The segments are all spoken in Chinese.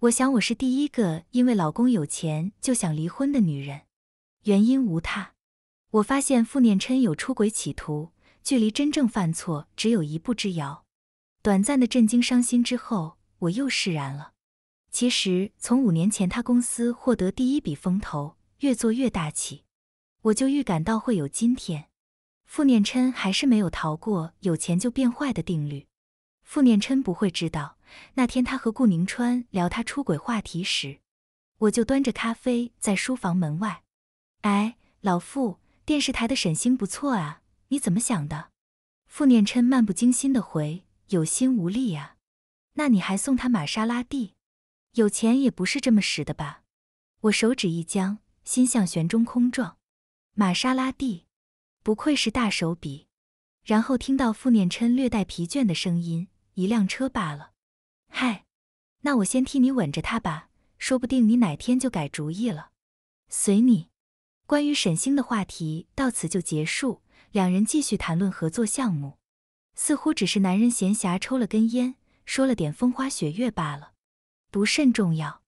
我想我是第一个因为老公有钱就想离婚的女人，原因无他，我发现傅念琛有出轨企图，距离真正犯错只有一步之遥。短暂的震惊、伤心之后，我又释然了。其实从五年前他公司获得第一笔风投，越做越大气，我就预感到会有今天。傅念琛还是没有逃过有钱就变坏的定律。傅念琛不会知道。那天他和顾宁川聊他出轨话题时，我就端着咖啡在书房门外。哎，老傅，电视台的沈星不错啊，你怎么想的？傅念琛漫不经心的回：“有心无力呀。”那你还送他玛莎拉蒂？有钱也不是这么使的吧？我手指一僵，心像悬中空撞。玛莎拉蒂，不愧是大手笔。然后听到傅念琛略带疲倦的声音：“一辆车罢了。”嗨，那我先替你吻着他吧，说不定你哪天就改主意了。随你。关于沈星的话题到此就结束，两人继续谈论合作项目，似乎只是男人闲暇抽了根烟，说了点风花雪月罢了，不甚重要。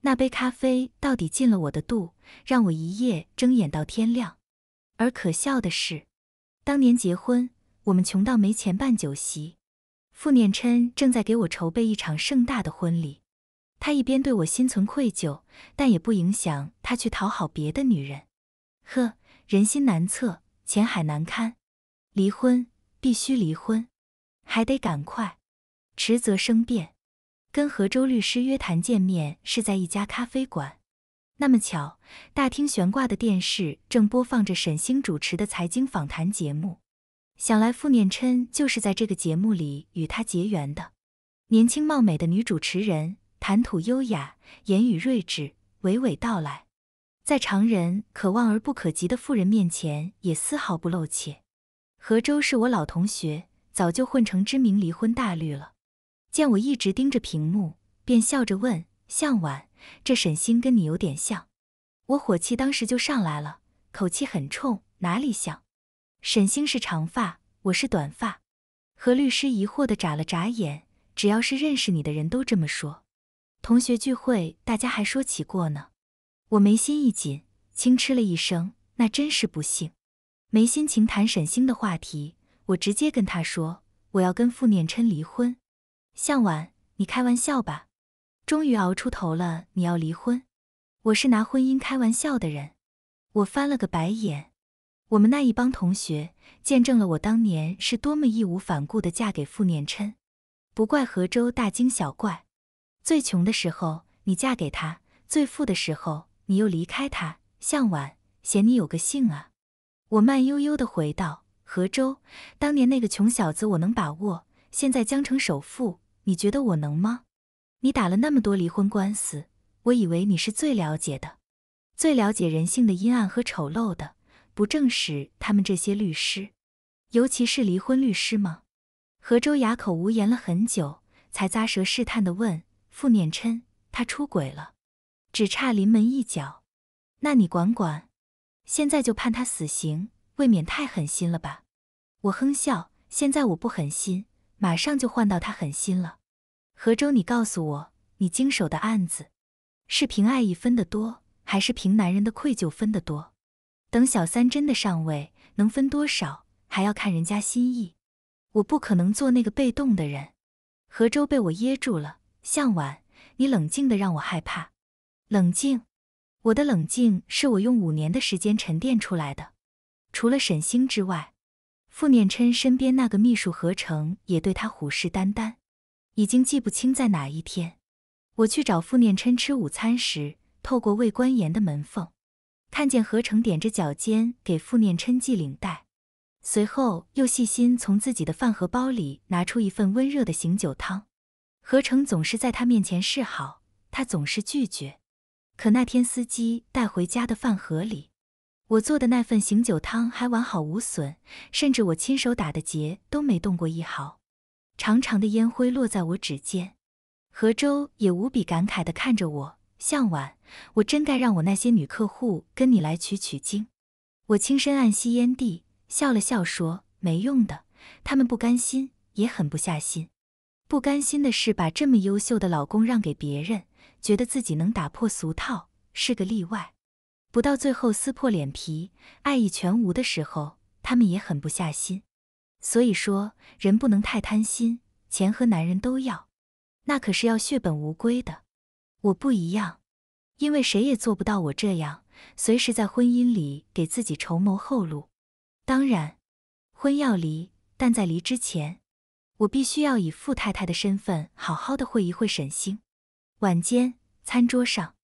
那杯咖啡到底进了我的肚，让我一夜睁眼到天亮。而可笑的是，当年结婚，我们穷到没钱办酒席。傅念琛正在给我筹备一场盛大的婚礼，他一边对我心存愧疚，但也不影响他去讨好别的女人。呵，人心难测，前海难堪。离婚必须离婚，还得赶快，迟则生变。跟何周律师约谈见面是在一家咖啡馆，那么巧，大厅悬挂的电视正播放着沈星主持的财经访谈节目。想来傅念琛就是在这个节目里与她结缘的。年轻貌美的女主持人，谈吐优雅，言语睿智，娓娓道来，在常人可望而不可及的富人面前也丝毫不露怯。何周是我老同学，早就混成知名离婚大律了。见我一直盯着屏幕，便笑着问向晚：“这沈星跟你有点像。”我火气当时就上来了，口气很冲：“哪里像？”沈星是长发，我是短发。何律师疑惑的眨了眨眼，只要是认识你的人都这么说。同学聚会，大家还说起过呢。我眉心一紧，轻嗤了一声，那真是不幸，没心情谈沈星的话题。我直接跟他说，我要跟傅念琛离婚。向晚，你开玩笑吧？终于熬出头了，你要离婚？我是拿婚姻开玩笑的人？我翻了个白眼。我们那一帮同学见证了我当年是多么义无反顾的嫁给傅念琛，不怪何周大惊小怪。最穷的时候你嫁给他，最富的时候你又离开他。向晚，嫌你有个性啊！我慢悠悠的回道：“何周，当年那个穷小子我能把握，现在江城首富，你觉得我能吗？你打了那么多离婚官司，我以为你是最了解的，最了解人性的阴暗和丑陋的。”不正是他们这些律师，尤其是离婚律师吗？何周哑口无言了很久，才咂舌试探的问傅念琛：“他出轨了，只差临门一脚，那你管管，现在就判他死刑，未免太狠心了吧？”我哼笑：“现在我不狠心，马上就换到他狠心了。”何周，你告诉我，你经手的案子，是凭爱意分得多，还是凭男人的愧疚分得多？等小三真的上位，能分多少还要看人家心意。我不可能做那个被动的人。何周被我噎住了。向晚，你冷静的让我害怕。冷静，我的冷静是我用五年的时间沉淀出来的。除了沈星之外，傅念琛身边那个秘书何成也对他虎视眈眈。已经记不清在哪一天，我去找傅念琛吃午餐时，透过未关严的门缝。看见何成踮着脚尖给傅念琛系领带，随后又细心从自己的饭盒包里拿出一份温热的醒酒汤。何成总是在他面前示好，他总是拒绝。可那天司机带回家的饭盒里，我做的那份醒酒汤还完好无损，甚至我亲手打的结都没动过一毫。长长的烟灰落在我指尖，何周也无比感慨的看着我。向晚，我真该让我那些女客户跟你来取取经。我轻声按吸烟蒂，笑了笑说：“没用的，他们不甘心，也狠不下心。不甘心的是把这么优秀的老公让给别人，觉得自己能打破俗套是个例外。不到最后撕破脸皮，爱意全无的时候，他们也狠不下心。所以说，人不能太贪心，钱和男人都要，那可是要血本无归的。”我不一样，因为谁也做不到我这样，随时在婚姻里给自己筹谋后路。当然，婚要离，但在离之前，我必须要以富太太的身份好好的会一会沈星。晚间，餐桌上，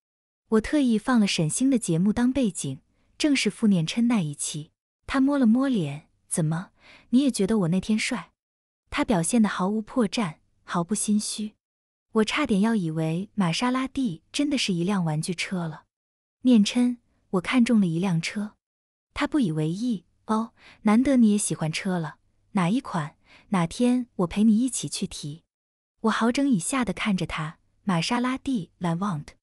我特意放了沈星的节目当背景，正是傅念琛那一期。他摸了摸脸，怎么你也觉得我那天帅？他表现的毫无破绽，毫不心虚。我差点要以为玛莎拉蒂真的是一辆玩具车了。念琛，我看中了一辆车。他不以为意。哦，难得你也喜欢车了。哪一款？哪天我陪你一起去提？我好整以下的看着他。玛莎拉蒂 a n 特。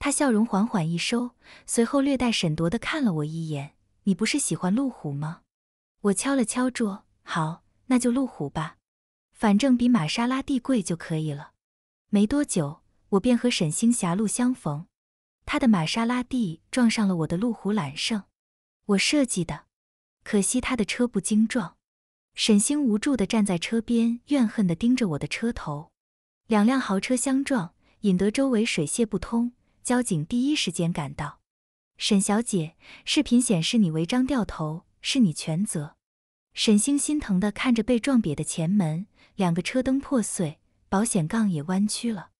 他笑容缓缓一收，随后略带审夺的看了我一眼。你不是喜欢路虎吗？我敲了敲桌。好，那就路虎吧。反正比玛莎拉蒂贵就可以了。没多久，我便和沈星狭路相逢，他的玛莎拉蒂撞上了我的路虎揽胜，我设计的，可惜他的车不精撞。沈星无助地站在车边，怨恨地盯着我的车头。两辆豪车相撞，引得周围水泄不通，交警第一时间赶到。沈小姐，视频显示你违章掉头，是你全责。沈星心疼地看着被撞瘪的前门，两个车灯破碎。保险杠也弯曲了，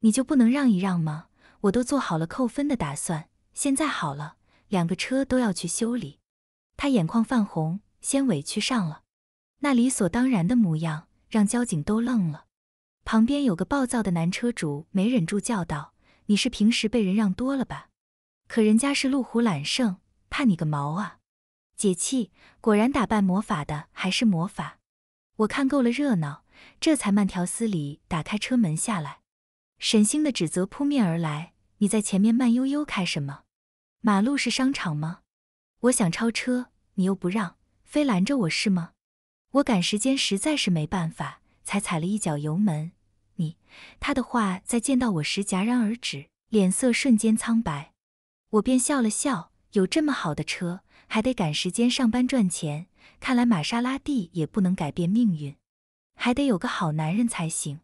你就不能让一让吗？我都做好了扣分的打算，现在好了，两个车都要去修理。他眼眶泛红，先委屈上了，那理所当然的模样让交警都愣了。旁边有个暴躁的男车主没忍住叫道：“你是平时被人让多了吧？可人家是路虎揽胜，怕你个毛啊！”解气，果然打败魔法的还是魔法。我看够了热闹。这才慢条斯理打开车门下来，沈星的指责扑面而来。你在前面慢悠悠开什么？马路是商场吗？我想超车，你又不让，非拦着我是吗？我赶时间，实在是没办法，才踩了一脚油门。你，他的话在见到我时戛然而止，脸色瞬间苍白。我便笑了笑，有这么好的车，还得赶时间上班赚钱，看来玛莎拉蒂也不能改变命运。还得有个好男人才行，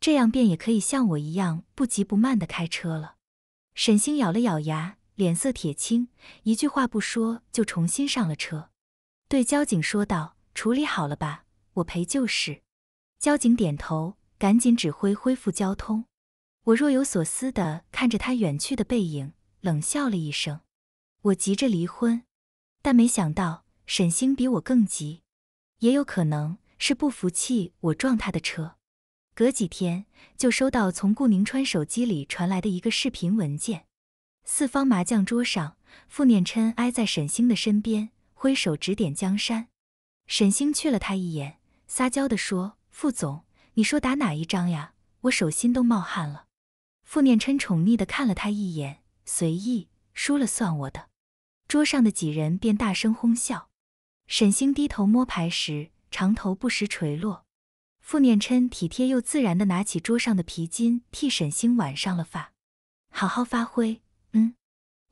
这样便也可以像我一样不急不慢的开车了。沈星咬了咬牙，脸色铁青，一句话不说就重新上了车，对交警说道：“处理好了吧，我赔就是。”交警点头，赶紧指挥恢复交通。我若有所思的看着他远去的背影，冷笑了一声。我急着离婚，但没想到沈星比我更急，也有可能。是不服气我撞他的车，隔几天就收到从顾宁川手机里传来的一个视频文件。四方麻将桌上，傅念琛挨在沈星的身边，挥手指点江山。沈星觑了他一眼，撒娇地说：“傅总，你说打哪一张呀？我手心都冒汗了。”傅念琛宠溺地看了他一眼，随意输了算我的。桌上的几人便大声哄笑。沈星低头摸牌时。长头不时垂落，傅念琛体贴又自然的拿起桌上的皮筋，替沈星挽上了发。好好发挥，嗯。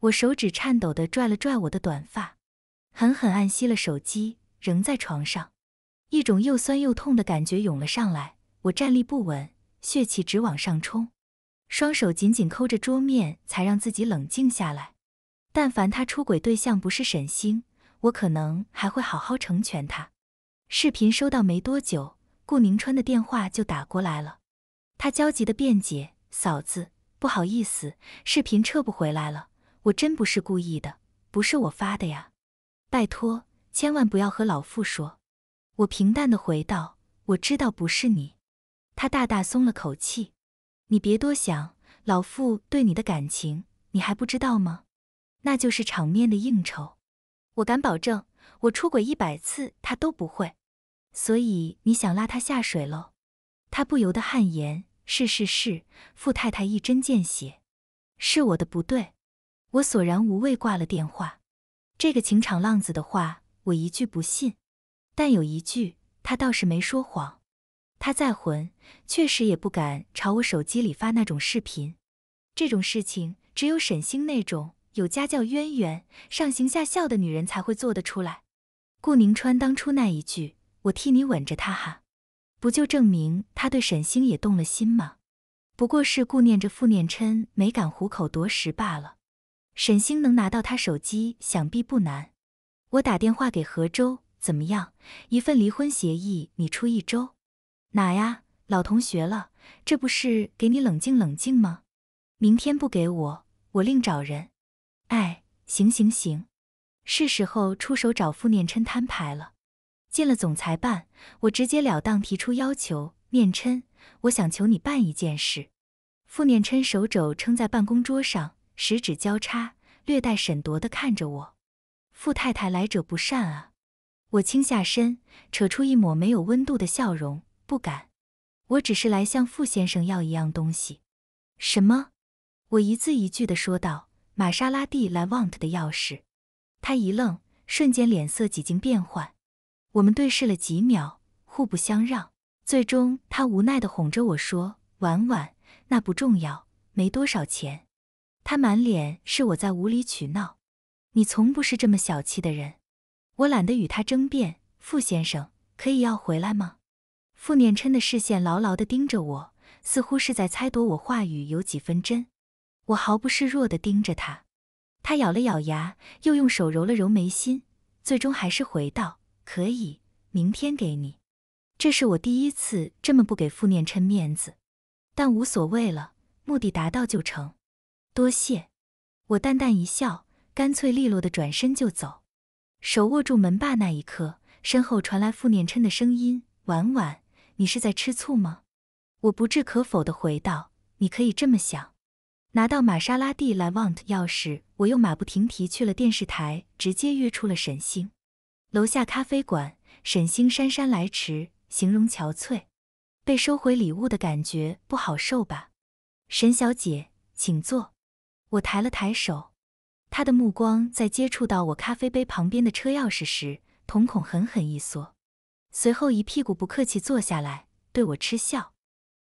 我手指颤抖地拽了拽我的短发，狠狠按熄了手机，扔在床上。一种又酸又痛的感觉涌了上来，我站立不稳，血气直往上冲，双手紧紧抠着桌面，才让自己冷静下来。但凡他出轨对象不是沈星，我可能还会好好成全他。视频收到没多久，顾宁川的电话就打过来了。他焦急的辩解：“嫂子，不好意思，视频撤不回来了，我真不是故意的，不是我发的呀。拜托，千万不要和老傅说。”我平淡的回道：“我知道不是你。”他大大松了口气：“你别多想，老傅对你的感情，你还不知道吗？那就是场面的应酬。我敢保证，我出轨一百次，他都不会。”所以你想拉他下水喽？他不由得汗颜。是是是，傅太太一针见血，是我的不对。我索然无味挂了电话。这个情场浪子的话，我一句不信，但有一句他倒是没说谎。他再混，确实也不敢朝我手机里发那种视频。这种事情，只有沈星那种有家教渊源、上行下效的女人才会做得出来。顾宁川当初那一句。我替你吻着他哈，不就证明他对沈星也动了心吗？不过是顾念着傅念琛，没敢虎口夺食罢了。沈星能拿到他手机，想必不难。我打电话给何周，怎么样？一份离婚协议，你出一周？哪呀？老同学了，这不是给你冷静冷静吗？明天不给我，我另找人。哎，行行行，是时候出手找傅念琛摊牌了。进了总裁办，我直截了当提出要求：“念琛，我想求你办一件事。”傅念琛手肘撑在办公桌上，食指交叉，略带审夺地看着我。“傅太太来者不善啊！”我倾下身，扯出一抹没有温度的笑容：“不敢，我只是来向傅先生要一样东西。”“什么？”我一字一句地说道：“玛莎拉蒂 a n 特的钥匙。”他一愣，瞬间脸色几经变幻。我们对视了几秒，互不相让。最终，他无奈地哄着我说：“婉婉，那不重要，没多少钱。”他满脸是我在无理取闹。你从不是这么小气的人。我懒得与他争辩。傅先生，可以要回来吗？傅念琛的视线牢牢地盯着我，似乎是在猜度我话语有几分真。我毫不示弱地盯着他。他咬了咬牙，又用手揉了揉眉心，最终还是回道。可以，明天给你。这是我第一次这么不给傅念琛面子，但无所谓了，目的达到就成。多谢。我淡淡一笑，干脆利落的转身就走。手握住门把那一刻，身后传来傅念琛的声音：“婉婉，你是在吃醋吗？”我不置可否的回道：“你可以这么想。”拿到玛莎拉蒂来 w a n t 钥匙，我又马不停蹄去了电视台，直接约出了沈星。楼下咖啡馆，沈星姗姗来迟，形容憔悴。被收回礼物的感觉不好受吧？沈小姐，请坐。我抬了抬手，她的目光在接触到我咖啡杯旁边的车钥匙时，瞳孔狠狠一缩，随后一屁股不客气坐下来，对我嗤笑。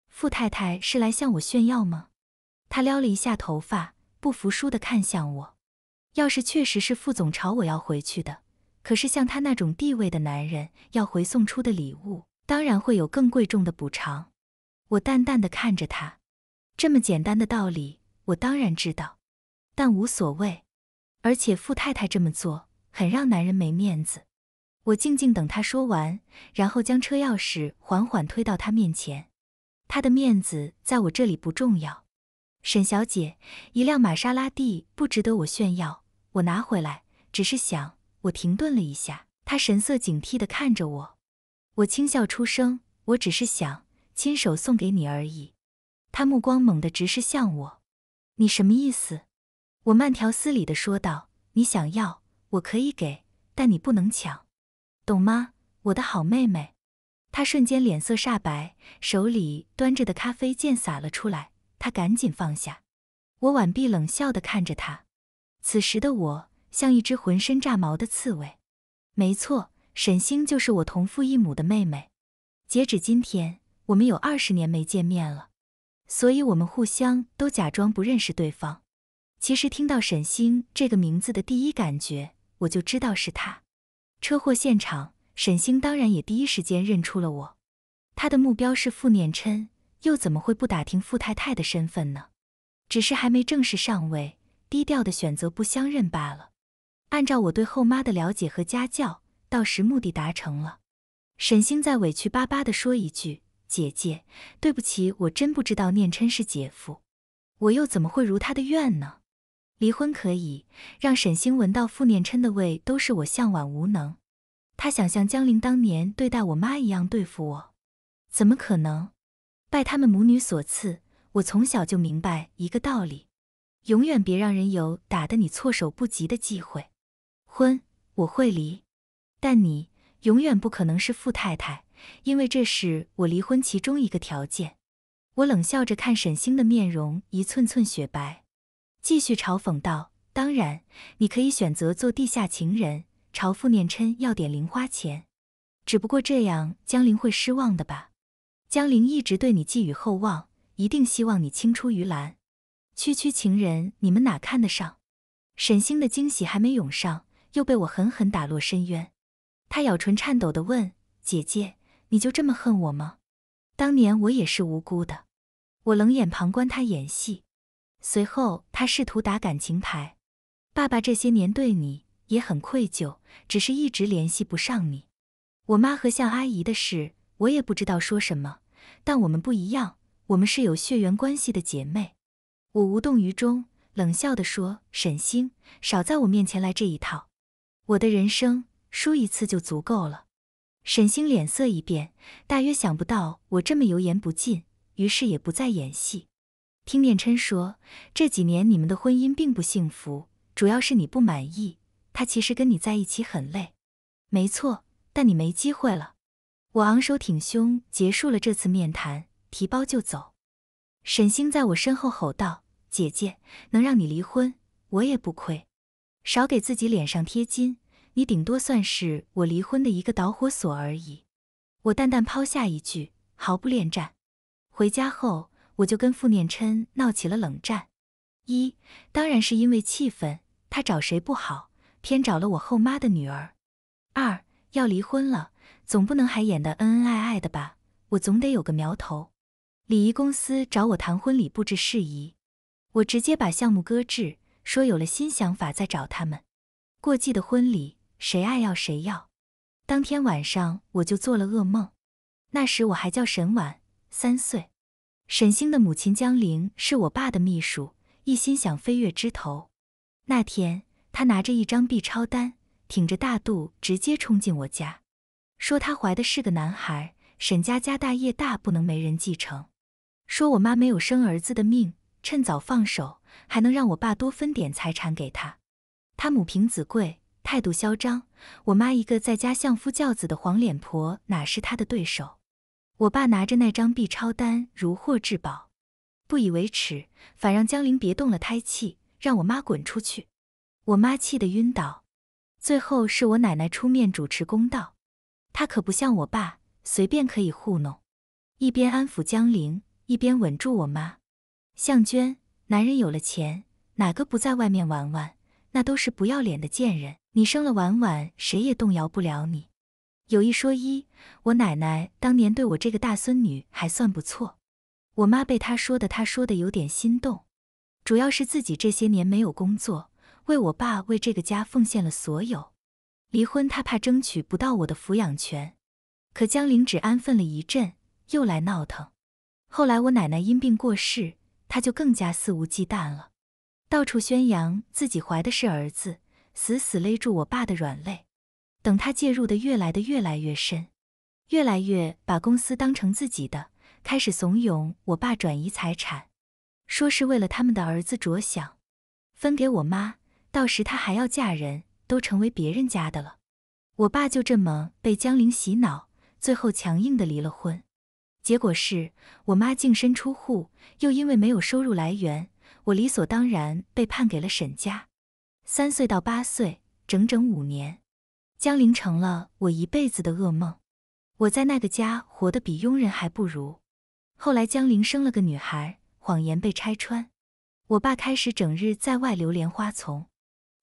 傅太太是来向我炫耀吗？她撩了一下头发，不服输的看向我。钥匙确实是傅总朝我要回去的。可是像他那种地位的男人，要回送出的礼物，当然会有更贵重的补偿。我淡淡地看着他，这么简单的道理，我当然知道，但无所谓。而且傅太太这么做，很让男人没面子。我静静等他说完，然后将车钥匙缓缓推到他面前。他的面子在我这里不重要。沈小姐，一辆玛莎拉蒂不值得我炫耀，我拿回来，只是想。我停顿了一下，他神色警惕地看着我，我轻笑出声，我只是想亲手送给你而已。他目光猛地直视向我，你什么意思？我慢条斯理地说道，你想要，我可以给，但你不能抢，懂吗，我的好妹妹？他瞬间脸色煞白，手里端着的咖啡溅洒了出来，他赶紧放下。我挽臂冷笑地看着他，此时的我。像一只浑身炸毛的刺猬。没错，沈星就是我同父异母的妹妹。截止今天，我们有二十年没见面了，所以我们互相都假装不认识对方。其实听到沈星这个名字的第一感觉，我就知道是他。车祸现场，沈星当然也第一时间认出了我。他的目标是傅念琛，又怎么会不打听傅太太的身份呢？只是还没正式上位，低调的选择不相认罢了。按照我对后妈的了解和家教，到时目的达成了。沈星在委屈巴巴地说一句：“姐姐，对不起，我真不知道念琛是姐夫，我又怎么会如他的愿呢？”离婚可以让沈星闻到傅念琛的味，都是我向晚无能。他想像江凌当年对待我妈一样对付我，怎么可能？拜他们母女所赐，我从小就明白一个道理：永远别让人有打得你措手不及的机会。婚我会离，但你永远不可能是富太太，因为这是我离婚其中一个条件。我冷笑着看沈星的面容一寸寸雪白，继续嘲讽道：“当然，你可以选择做地下情人，朝傅念琛要点零花钱。只不过这样江临会失望的吧？江临一直对你寄予厚望，一定希望你青出于蓝。区区情人，你们哪看得上？”沈星的惊喜还没涌上。又被我狠狠打落深渊，他咬唇颤抖地问：“姐姐，你就这么恨我吗？当年我也是无辜的，我冷眼旁观他演戏。随后他试图打感情牌，爸爸这些年对你也很愧疚，只是一直联系不上你。我妈和向阿姨的事，我也不知道说什么。但我们不一样，我们是有血缘关系的姐妹。”我无动于衷，冷笑地说：“沈星，少在我面前来这一套。”我的人生输一次就足够了。沈星脸色一变，大约想不到我这么油盐不进，于是也不再演戏。听念琛说，这几年你们的婚姻并不幸福，主要是你不满意，他其实跟你在一起很累。没错，但你没机会了。我昂首挺胸，结束了这次面谈，提包就走。沈星在我身后吼道：“姐姐，能让你离婚，我也不亏。”少给自己脸上贴金，你顶多算是我离婚的一个导火索而已。我淡淡抛下一句，毫不恋战。回家后，我就跟傅念琛闹起了冷战。一，当然是因为气愤，他找谁不好，偏找了我后妈的女儿。二，要离婚了，总不能还演得恩恩爱爱的吧？我总得有个苗头。礼仪公司找我谈婚礼布置事宜，我直接把项目搁置。说有了新想法再找他们，过季的婚礼谁爱要谁要。当天晚上我就做了噩梦，那时我还叫沈婉，三岁。沈星的母亲江玲是我爸的秘书，一心想飞越枝头。那天她拿着一张 B 超单，挺着大肚直接冲进我家，说她怀的是个男孩。沈家家大业大，不能没人继承，说我妈没有生儿子的命。趁早放手，还能让我爸多分点财产给他。他母凭子贵，态度嚣张。我妈一个在家相夫教子的黄脸婆，哪是他的对手？我爸拿着那张 B 超单如获至宝，不以为耻，反让江玲别动了胎气，让我妈滚出去。我妈气得晕倒。最后是我奶奶出面主持公道，她可不像我爸随便可以糊弄。一边安抚江玲，一边稳住我妈。向娟，男人有了钱，哪个不在外面玩玩？那都是不要脸的贱人。你生了婉婉，谁也动摇不了你。有一说一，我奶奶当年对我这个大孙女还算不错。我妈被她说的，她说的有点心动。主要是自己这些年没有工作，为我爸为这个家奉献了所有。离婚，她怕争取不到我的抚养权。可江玲只安分了一阵，又来闹腾。后来我奶奶因病过世。他就更加肆无忌惮了，到处宣扬自己怀的是儿子，死死勒住我爸的软肋。等他介入的越来的越来越深，越来越把公司当成自己的，开始怂恿我爸转移财产，说是为了他们的儿子着想，分给我妈，到时她还要嫁人，都成为别人家的了。我爸就这么被江玲洗脑，最后强硬的离了婚。结果是我妈净身出户，又因为没有收入来源，我理所当然被判给了沈家。三岁到八岁，整整五年，江临成了我一辈子的噩梦。我在那个家活得比佣人还不如。后来江临生了个女孩，谎言被拆穿，我爸开始整日在外流连花丛，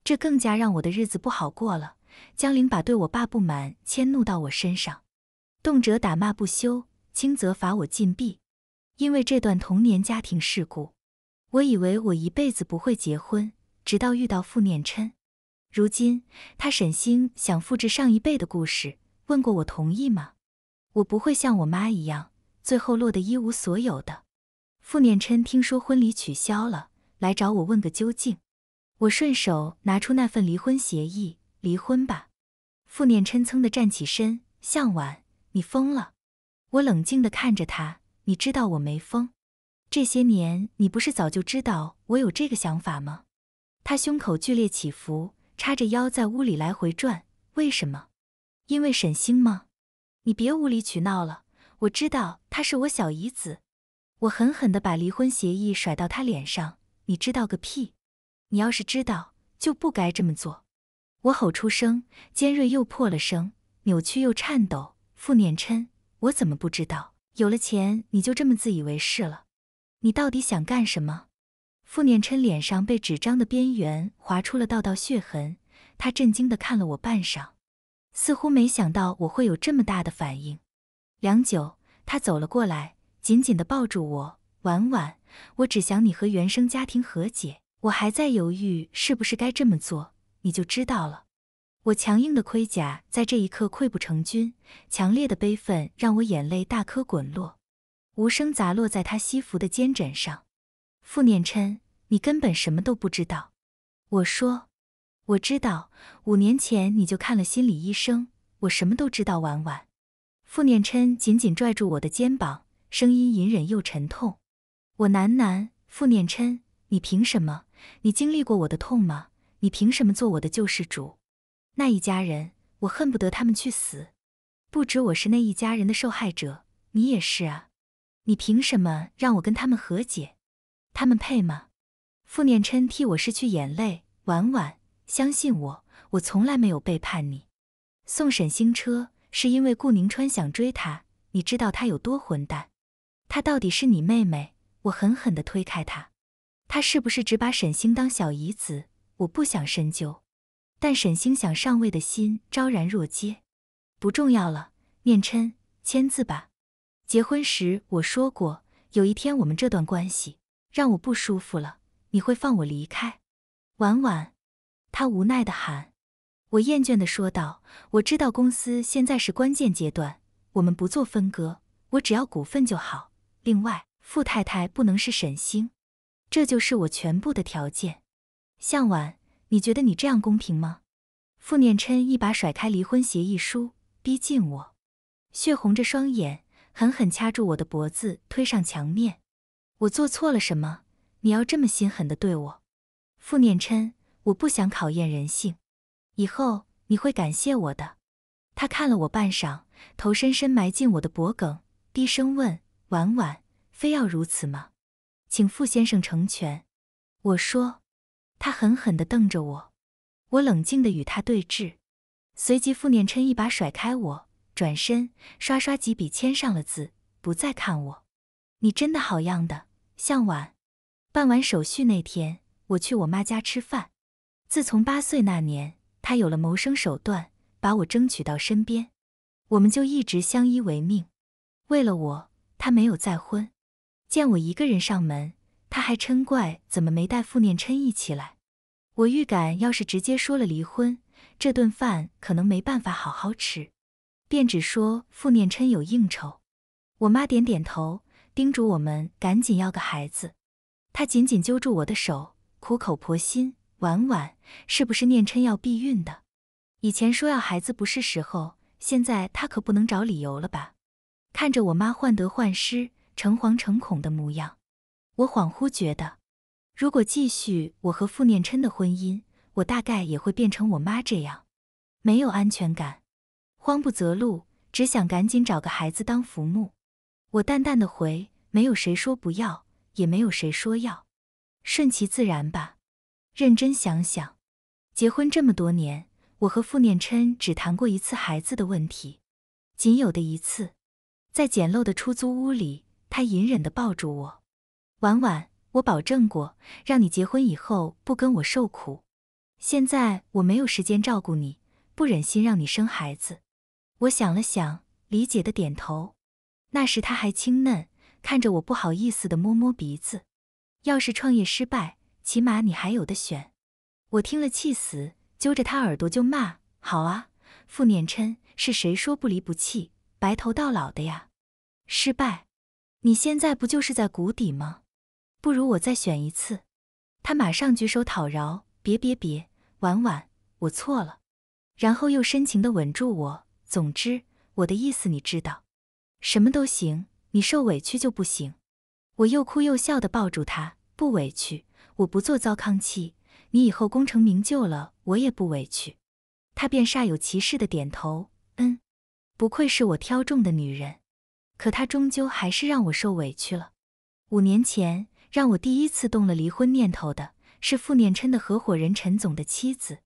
这更加让我的日子不好过了。江临把对我爸不满迁怒到我身上，动辄打骂不休。轻则罚我禁闭，因为这段童年家庭事故，我以为我一辈子不会结婚，直到遇到傅念琛。如今他沈星想复制上一辈的故事，问过我同意吗？我不会像我妈一样，最后落得一无所有的。傅念琛听说婚礼取消了，来找我问个究竟。我顺手拿出那份离婚协议，离婚吧。傅念琛噌的站起身，向晚，你疯了。我冷静地看着他，你知道我没疯。这些年，你不是早就知道我有这个想法吗？他胸口剧烈起伏，叉着腰在屋里来回转。为什么？因为沈星吗？你别无理取闹了。我知道她是我小姨子。我狠狠地把离婚协议甩到他脸上。你知道个屁！你要是知道，就不该这么做。我吼出声，尖锐又破了声，扭曲又颤抖。傅念琛。我怎么不知道？有了钱你就这么自以为是了？你到底想干什么？傅念琛脸上被纸张的边缘划出了道道血痕，他震惊的看了我半晌，似乎没想到我会有这么大的反应。良久，他走了过来，紧紧的抱住我。婉婉，我只想你和原生家庭和解。我还在犹豫是不是该这么做，你就知道了。我强硬的盔甲在这一刻溃不成军，强烈的悲愤让我眼泪大颗滚落，无声砸落在他西服的肩枕上。傅念琛，你根本什么都不知道。我说，我知道，五年前你就看了心理医生，我什么都知道。婉婉，傅念琛紧紧拽住我的肩膀，声音隐忍又沉痛。我喃喃，傅念琛，你凭什么？你经历过我的痛吗？你凭什么做我的救世主？那一家人，我恨不得他们去死。不止我是那一家人的受害者，你也是啊。你凭什么让我跟他们和解？他们配吗？傅念琛替我拭去眼泪。婉婉，相信我，我从来没有背叛你。送沈星车是因为顾宁川想追她，你知道他有多混蛋。他到底是你妹妹？我狠狠地推开他。他是不是只把沈星当小姨子？我不想深究。但沈星想上位的心昭然若揭，不重要了，念琛，签字吧。结婚时我说过，有一天我们这段关系让我不舒服了，你会放我离开。晚晚，他无奈的喊，我厌倦地说道，我知道公司现在是关键阶段，我们不做分割，我只要股份就好。另外，傅太太不能是沈星，这就是我全部的条件。向晚。你觉得你这样公平吗？傅念琛一把甩开离婚协议书，逼近我，血红着双眼，狠狠掐住我的脖子，推上墙面。我做错了什么？你要这么心狠的对我？傅念琛，我不想考验人性，以后你会感谢我的。他看了我半晌，头深深埋进我的脖梗，低声问：“婉婉，非要如此吗？”请傅先生成全。我说。他狠狠地瞪着我，我冷静地与他对峙，随即傅念琛一把甩开我，转身刷刷几笔签上了字，不再看我。你真的好样的，向晚。办完手续那天，我去我妈家吃饭。自从八岁那年，他有了谋生手段，把我争取到身边，我们就一直相依为命。为了我，他没有再婚。见我一个人上门。他还嗔怪怎么没带傅念琛一起来，我预感要是直接说了离婚，这顿饭可能没办法好好吃，便只说傅念琛有应酬。我妈点点头，叮嘱我们赶紧要个孩子。她紧紧揪住我的手，苦口婆心：“婉婉，是不是念琛要避孕的？以前说要孩子不是时候，现在他可不能找理由了吧？”看着我妈患得患失、诚惶诚恐的模样。我恍惚觉得，如果继续我和傅念琛的婚姻，我大概也会变成我妈这样，没有安全感，慌不择路，只想赶紧找个孩子当浮木。我淡淡的回：没有谁说不要，也没有谁说要，顺其自然吧。认真想想，结婚这么多年，我和傅念琛只谈过一次孩子的问题，仅有的一次，在简陋的出租屋里，他隐忍的抱住我。婉婉，我保证过，让你结婚以后不跟我受苦。现在我没有时间照顾你，不忍心让你生孩子。我想了想，理解的点头。那时他还清嫩，看着我不好意思的摸摸鼻子。要是创业失败，起码你还有的选。我听了气死，揪着他耳朵就骂：“好啊，傅念琛是谁说不离不弃、白头到老的呀？失败？你现在不就是在谷底吗？”不如我再选一次，他马上举手讨饶，别别别，婉婉，我错了，然后又深情的吻住我。总之，我的意思你知道，什么都行，你受委屈就不行。我又哭又笑的抱住他，不委屈，我不做糟糠妻。你以后功成名就了，我也不委屈。他便煞有其事的点头，嗯，不愧是我挑中的女人。可他终究还是让我受委屈了，五年前。让我第一次动了离婚念头的是傅念琛的合伙人陈总的妻子。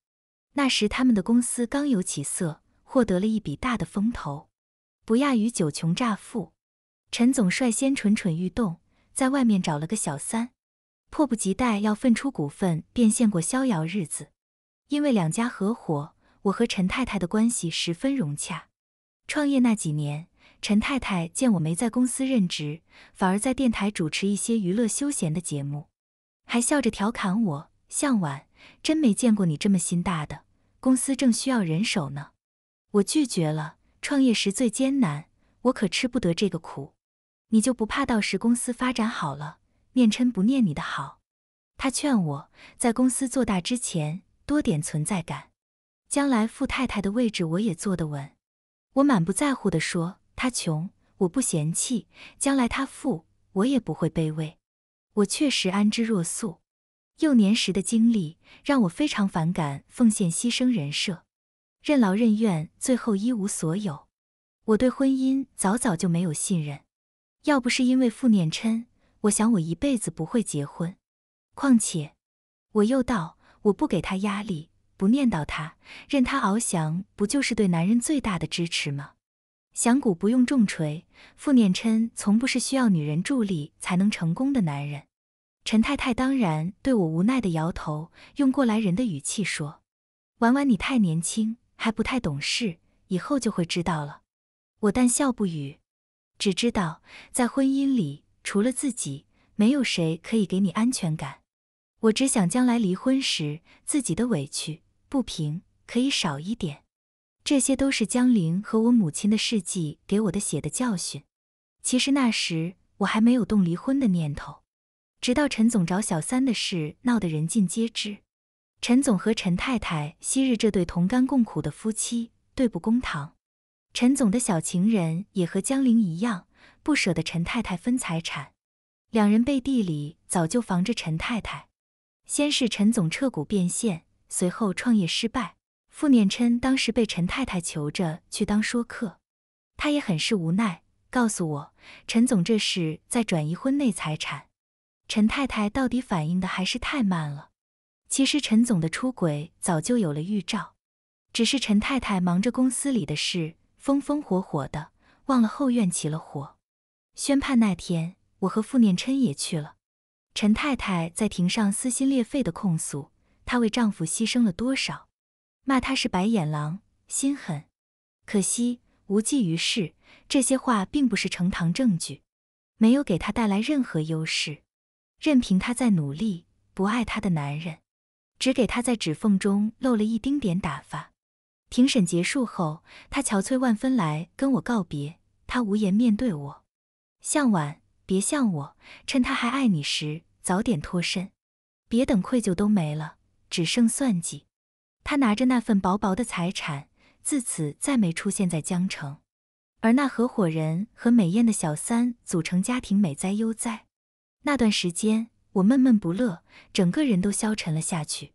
那时他们的公司刚有起色，获得了一笔大的风投，不亚于九穷乍富。陈总率先蠢蠢欲动，在外面找了个小三，迫不及待要分出股份变现过逍遥日子。因为两家合伙，我和陈太太的关系十分融洽。创业那几年。陈太太见我没在公司任职，反而在电台主持一些娱乐休闲的节目，还笑着调侃我：“向晚，真没见过你这么心大的。公司正需要人手呢。”我拒绝了。创业时最艰难，我可吃不得这个苦。你就不怕到时公司发展好了，念琛不念你的好？他劝我，在公司做大之前多点存在感，将来傅太太的位置我也坐得稳。我满不在乎地说。他穷，我不嫌弃；将来他富，我也不会卑微。我确实安之若素。幼年时的经历让我非常反感奉献、牺牲人设，任劳任怨，最后一无所有。我对婚姻早早就没有信任。要不是因为傅念琛，我想我一辈子不会结婚。况且，我又道，我不给他压力，不念叨他，任他翱翔，不就是对男人最大的支持吗？响鼓不用重锤，傅念琛从不是需要女人助力才能成功的男人。陈太太当然对我无奈的摇头，用过来人的语气说：“婉婉，你太年轻，还不太懂事，以后就会知道了。”我淡笑不语，只知道在婚姻里，除了自己，没有谁可以给你安全感。我只想将来离婚时，自己的委屈不平可以少一点。这些都是江玲和我母亲的事迹给我的血的教训。其实那时我还没有动离婚的念头，直到陈总找小三的事闹得人尽皆知，陈总和陈太太昔日这对同甘共苦的夫妻对簿公堂。陈总的小情人也和江玲一样不舍得陈太太分财产，两人背地里早就防着陈太太。先是陈总撤股变现，随后创业失败。傅念琛当时被陈太太求着去当说客，他也很是无奈，告诉我陈总这是在转移婚内财产，陈太太到底反应的还是太慢了。其实陈总的出轨早就有了预兆，只是陈太太忙着公司里的事，风风火火的，忘了后院起了火。宣判那天，我和傅念琛也去了，陈太太在庭上撕心裂肺的控诉，她为丈夫牺牲了多少。骂他是白眼狼，心狠，可惜无济于事。这些话并不是呈堂证据，没有给他带来任何优势。任凭他再努力，不爱他的男人，只给他在指缝中漏了一丁点打发。庭审结束后，他憔悴万分来跟我告别，他无颜面对我。向晚，别像我，趁他还爱你时早点脱身，别等愧疚都没了，只剩算计。他拿着那份薄薄的财产，自此再没出现在江城，而那合伙人和美艳的小三组成家庭，美哉悠哉。那段时间我闷闷不乐，整个人都消沉了下去。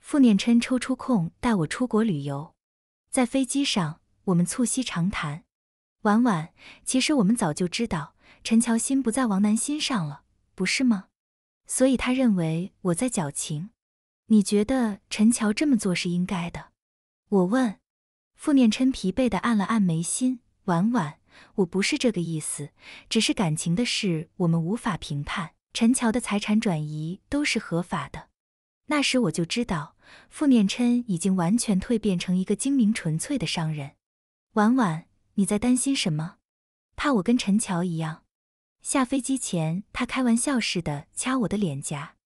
傅念琛抽出空带我出国旅游，在飞机上我们促膝长谈。婉婉，其实我们早就知道陈乔欣不在王南心上了，不是吗？所以他认为我在矫情。你觉得陈乔这么做是应该的？我问。傅念琛疲惫的按了按眉心。婉婉，我不是这个意思，只是感情的事我们无法评判。陈乔的财产转移都是合法的。那时我就知道，傅念琛已经完全蜕变成一个精明纯粹的商人。婉婉，你在担心什么？怕我跟陈乔一样？下飞机前，他开玩笑似的掐我的脸颊。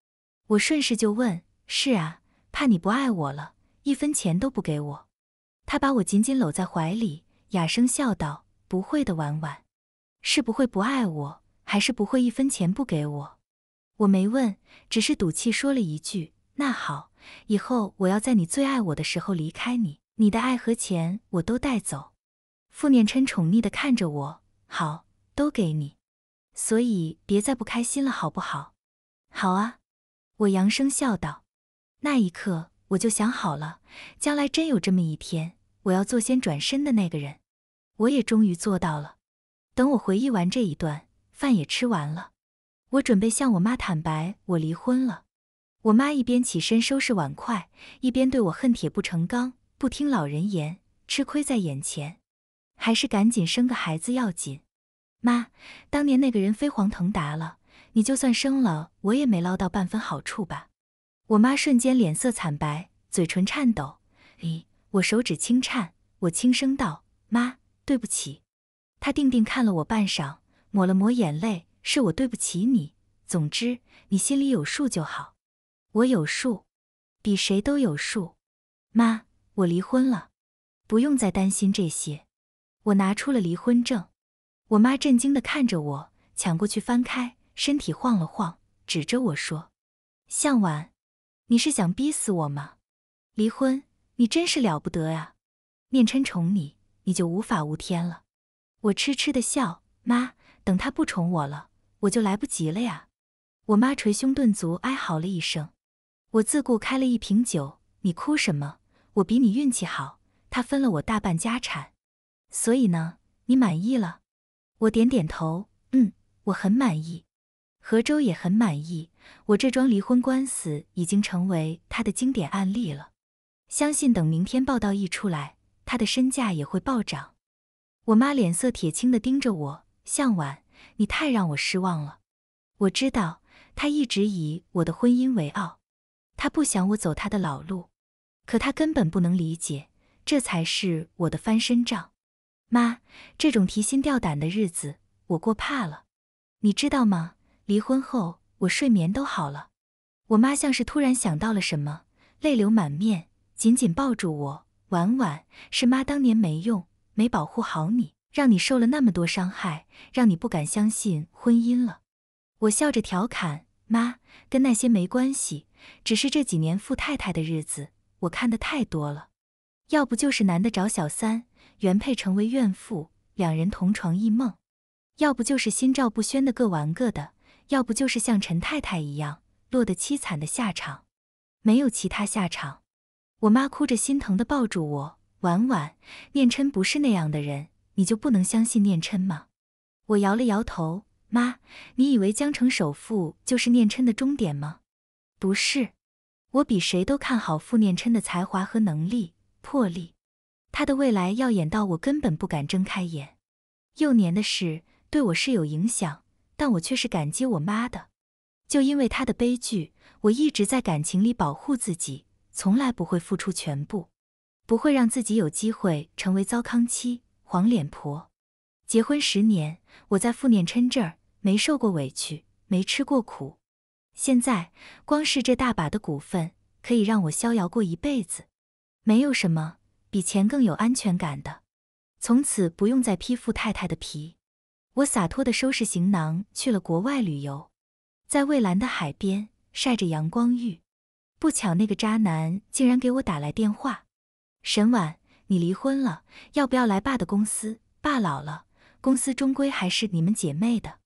我顺势就问。是啊，怕你不爱我了，一分钱都不给我。他把我紧紧搂在怀里，哑声笑道：“不会的，婉婉，是不会不爱我，还是不会一分钱不给我？”我没问，只是赌气说了一句：“那好，以后我要在你最爱我的时候离开你，你的爱和钱我都带走。”傅念琛宠溺地看着我：“好，都给你。所以别再不开心了，好不好？”“好啊。”我扬声笑道。那一刻我就想好了，将来真有这么一天，我要做先转身的那个人。我也终于做到了。等我回忆完这一段，饭也吃完了，我准备向我妈坦白我离婚了。我妈一边起身收拾碗筷，一边对我恨铁不成钢：“不听老人言，吃亏在眼前，还是赶紧生个孩子要紧。”妈，当年那个人飞黄腾达了，你就算生了，我也没捞到半分好处吧。我妈瞬间脸色惨白，嘴唇颤抖。咦，我手指轻颤，我轻声道：“妈，对不起。”她定定看了我半晌，抹了抹眼泪：“是我对不起你。总之，你心里有数就好。”我有数，比谁都有数。妈，我离婚了，不用再担心这些。我拿出了离婚证。我妈震惊的看着我，抢过去翻开，身体晃了晃，指着我说：“向晚。”你是想逼死我吗？离婚，你真是了不得呀！念琛宠你，你就无法无天了。我痴痴的笑，妈，等他不宠我了，我就来不及了呀。我妈捶胸顿足，哀嚎了一声。我自顾开了一瓶酒，你哭什么？我比你运气好，他分了我大半家产，所以呢，你满意了？我点点头，嗯，我很满意，何周也很满意。我这桩离婚官司已经成为他的经典案例了，相信等明天报道一出来，他的身价也会暴涨。我妈脸色铁青地盯着我，向晚，你太让我失望了。我知道，他一直以我的婚姻为傲，他不想我走他的老路，可他根本不能理解，这才是我的翻身仗。妈，这种提心吊胆的日子我过怕了。你知道吗？离婚后。我睡眠都好了，我妈像是突然想到了什么，泪流满面，紧紧抱住我。婉婉，是妈当年没用，没保护好你，让你受了那么多伤害，让你不敢相信婚姻了。我笑着调侃妈，跟那些没关系，只是这几年富太太的日子，我看的太多了。要不就是男的找小三，原配成为怨妇，两人同床异梦；要不就是心照不宣的各玩各的。要不就是像陈太太一样落得凄惨的下场，没有其他下场。我妈哭着心疼地抱住我：“婉婉，念琛不是那样的人，你就不能相信念琛吗？”我摇了摇头：“妈，你以为江城首富就是念琛的终点吗？不是，我比谁都看好傅念琛的才华和能力、魄力，他的未来耀眼到我根本不敢睁开眼。幼年的事对我是有影响。”但我却是感激我妈的，就因为她的悲剧，我一直在感情里保护自己，从来不会付出全部，不会让自己有机会成为糟糠妻、黄脸婆。结婚十年，我在傅念琛这儿没受过委屈，没吃过苦。现在，光是这大把的股份，可以让我逍遥过一辈子。没有什么比钱更有安全感的，从此不用再披傅太太的皮。我洒脱地收拾行囊去了国外旅游，在蔚蓝的海边晒着阳光浴。不巧，那个渣男竟然给我打来电话：“沈婉，你离婚了，要不要来爸的公司？爸老了，公司终归还是你们姐妹的。”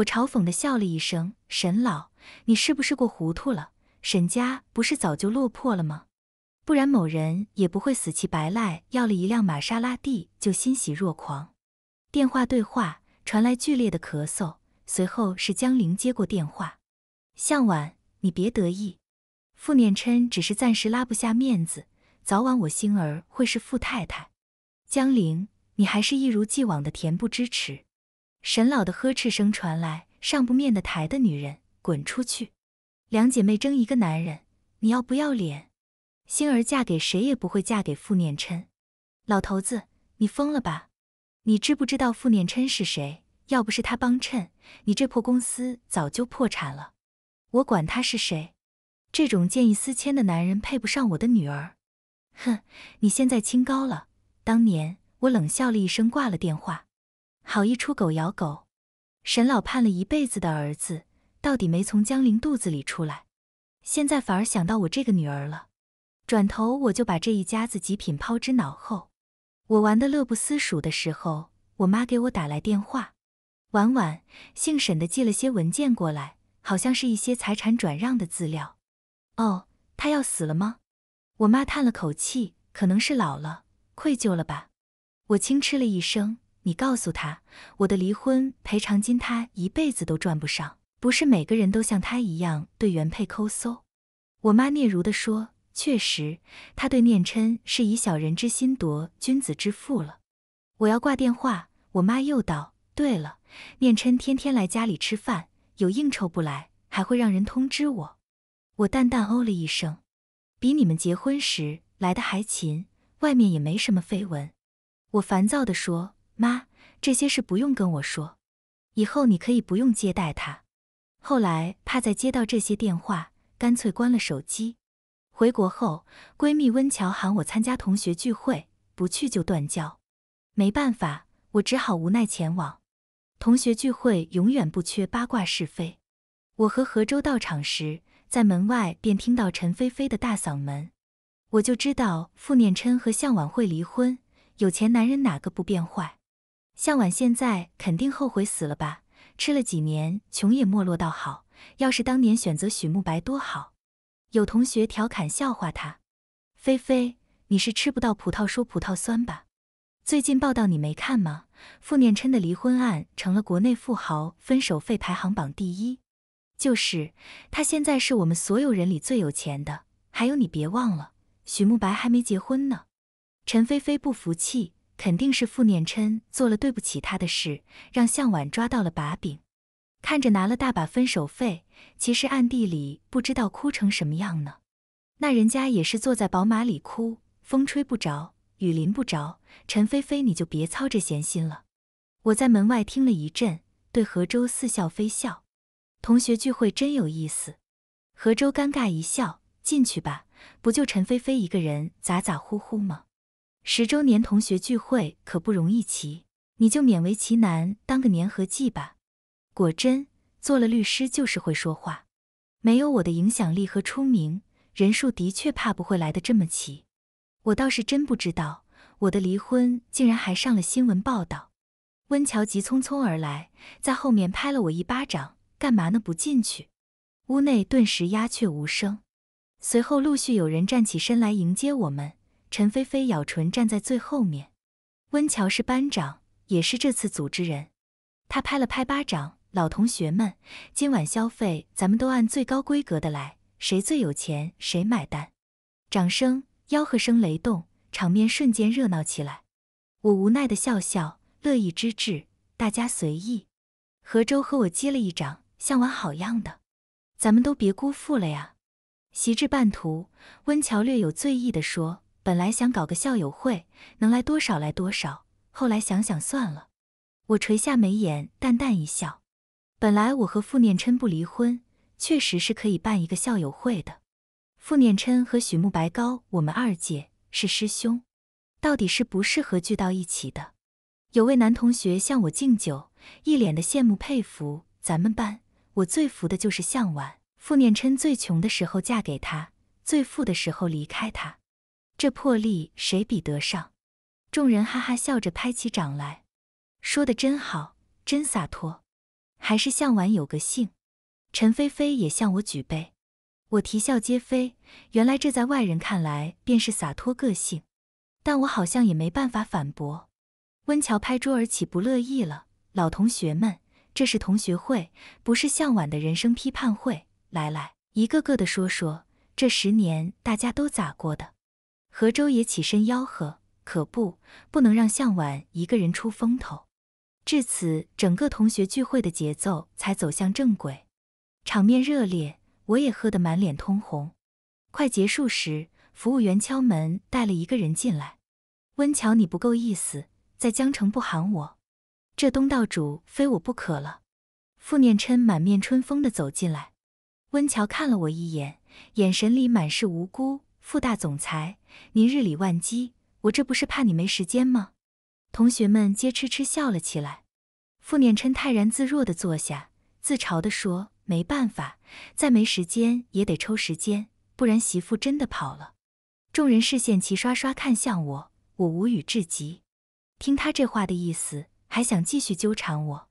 我嘲讽地笑了一声：“沈老，你是不是过糊涂了？沈家不是早就落魄了吗？不然某人也不会死乞白赖要了一辆玛莎拉蒂就欣喜若狂。”电话对话。传来剧烈的咳嗽，随后是江玲接过电话：“向晚，你别得意，傅念琛只是暂时拉不下面子，早晚我星儿会是傅太太。”江玲，你还是一如既往的恬不知耻。沈老的呵斥声传来：“上不面的台的女人，滚出去！两姐妹争一个男人，你要不要脸？星儿嫁给谁也不会嫁给傅念琛，老头子，你疯了吧？”你知不知道傅念琛是谁？要不是他帮衬，你这破公司早就破产了。我管他是谁，这种见异思迁的男人配不上我的女儿。哼，你现在清高了。当年我冷笑了一声，挂了电话。好一出狗咬狗。沈老盼了一辈子的儿子，到底没从江林肚子里出来，现在反而想到我这个女儿了。转头我就把这一家子极品抛之脑后。我玩的乐不思蜀的时候，我妈给我打来电话。婉婉，姓沈的寄了些文件过来，好像是一些财产转让的资料。哦，他要死了吗？我妈叹了口气，可能是老了，愧疚了吧。我轻嗤了一声，你告诉他，我的离婚赔偿金他一辈子都赚不上，不是每个人都像他一样对原配抠搜。我妈嗫嚅地说。确实，他对念琛是以小人之心夺君子之腹了。我要挂电话。我妈又道：“对了，念琛天天来家里吃饭，有应酬不来，还会让人通知我。”我淡淡哦了一声。比你们结婚时来的还勤，外面也没什么绯闻。我烦躁地说：“妈，这些事不用跟我说，以后你可以不用接待他。”后来怕再接到这些电话，干脆关了手机。回国后，闺蜜温乔喊我参加同学聚会，不去就断交。没办法，我只好无奈前往。同学聚会永远不缺八卦是非。我和何舟到场时，在门外便听到陈菲菲的大嗓门，我就知道傅念琛和向婉会离婚。有钱男人哪个不变坏？向婉现在肯定后悔死了吧？吃了几年穷也没落，到好，要是当年选择许慕白多好。有同学调侃笑话他：“菲菲，你是吃不到葡萄说葡萄酸吧？”最近报道你没看吗？傅念琛的离婚案成了国内富豪分手费排行榜第一。就是他现在是我们所有人里最有钱的。还有你别忘了，许慕白还没结婚呢。陈菲菲不服气，肯定是傅念琛做了对不起他的事，让向晚抓到了把柄，看着拿了大把分手费。其实暗地里不知道哭成什么样呢，那人家也是坐在宝马里哭，风吹不着，雨淋不着。陈菲菲，你就别操这闲心了。我在门外听了一阵，对何周似笑非笑。同学聚会真有意思。何周尴尬一笑，进去吧，不就陈菲菲一个人咋咋呼呼吗？十周年同学聚会可不容易齐，你就勉为其难当个粘合剂吧。果真。做了律师就是会说话，没有我的影响力和出名，人数的确怕不会来的这么齐。我倒是真不知道，我的离婚竟然还上了新闻报道。温乔急匆匆而来，在后面拍了我一巴掌，干嘛呢？不进去？屋内顿时鸦雀无声。随后陆续有人站起身来迎接我们。陈菲菲咬唇站在最后面。温乔是班长，也是这次组织人。他拍了拍巴掌。老同学们，今晚消费咱们都按最高规格的来，谁最有钱谁买单。掌声、吆喝声雷动，场面瞬间热闹起来。我无奈的笑笑，乐意之至，大家随意。何周和我击了一掌，向晚好样的，咱们都别辜负了呀。席至半途，温乔略有醉意的说：“本来想搞个校友会，能来多少来多少，后来想想算了。”我垂下眉眼，淡淡一笑。本来我和傅念琛不离婚，确实是可以办一个校友会的。傅念琛和许慕白高，我们二届是师兄，到底是不适合聚到一起的。有位男同学向我敬酒，一脸的羡慕佩服。咱们班我最服的就是向晚，傅念琛最穷的时候嫁给他，最富的时候离开他，这魄力谁比得上？众人哈哈笑着拍起掌来，说的真好，真洒脱。还是向晚有个姓。陈菲菲也向我举杯，我啼笑皆非。原来这在外人看来便是洒脱个性，但我好像也没办法反驳。温乔拍桌而起，不乐意了：“老同学们，这是同学会，不是向晚的人生批判会。来来，一个个的说说这十年大家都咋过的。”何周也起身吆喝：“可不，不能让向晚一个人出风头。”至此，整个同学聚会的节奏才走向正轨，场面热烈，我也喝得满脸通红。快结束时，服务员敲门，带了一个人进来。温乔，你不够意思，在江城不喊我，这东道主非我不可了。傅念琛满面春风的走进来，温乔看了我一眼，眼神里满是无辜。傅大总裁，您日理万机，我这不是怕你没时间吗？同学们皆痴痴笑了起来，傅念琛泰然自若地坐下，自嘲地说：“没办法，再没时间也得抽时间，不然媳妇真的跑了。”众人视线齐刷刷看向我，我无语至极。听他这话的意思，还想继续纠缠我，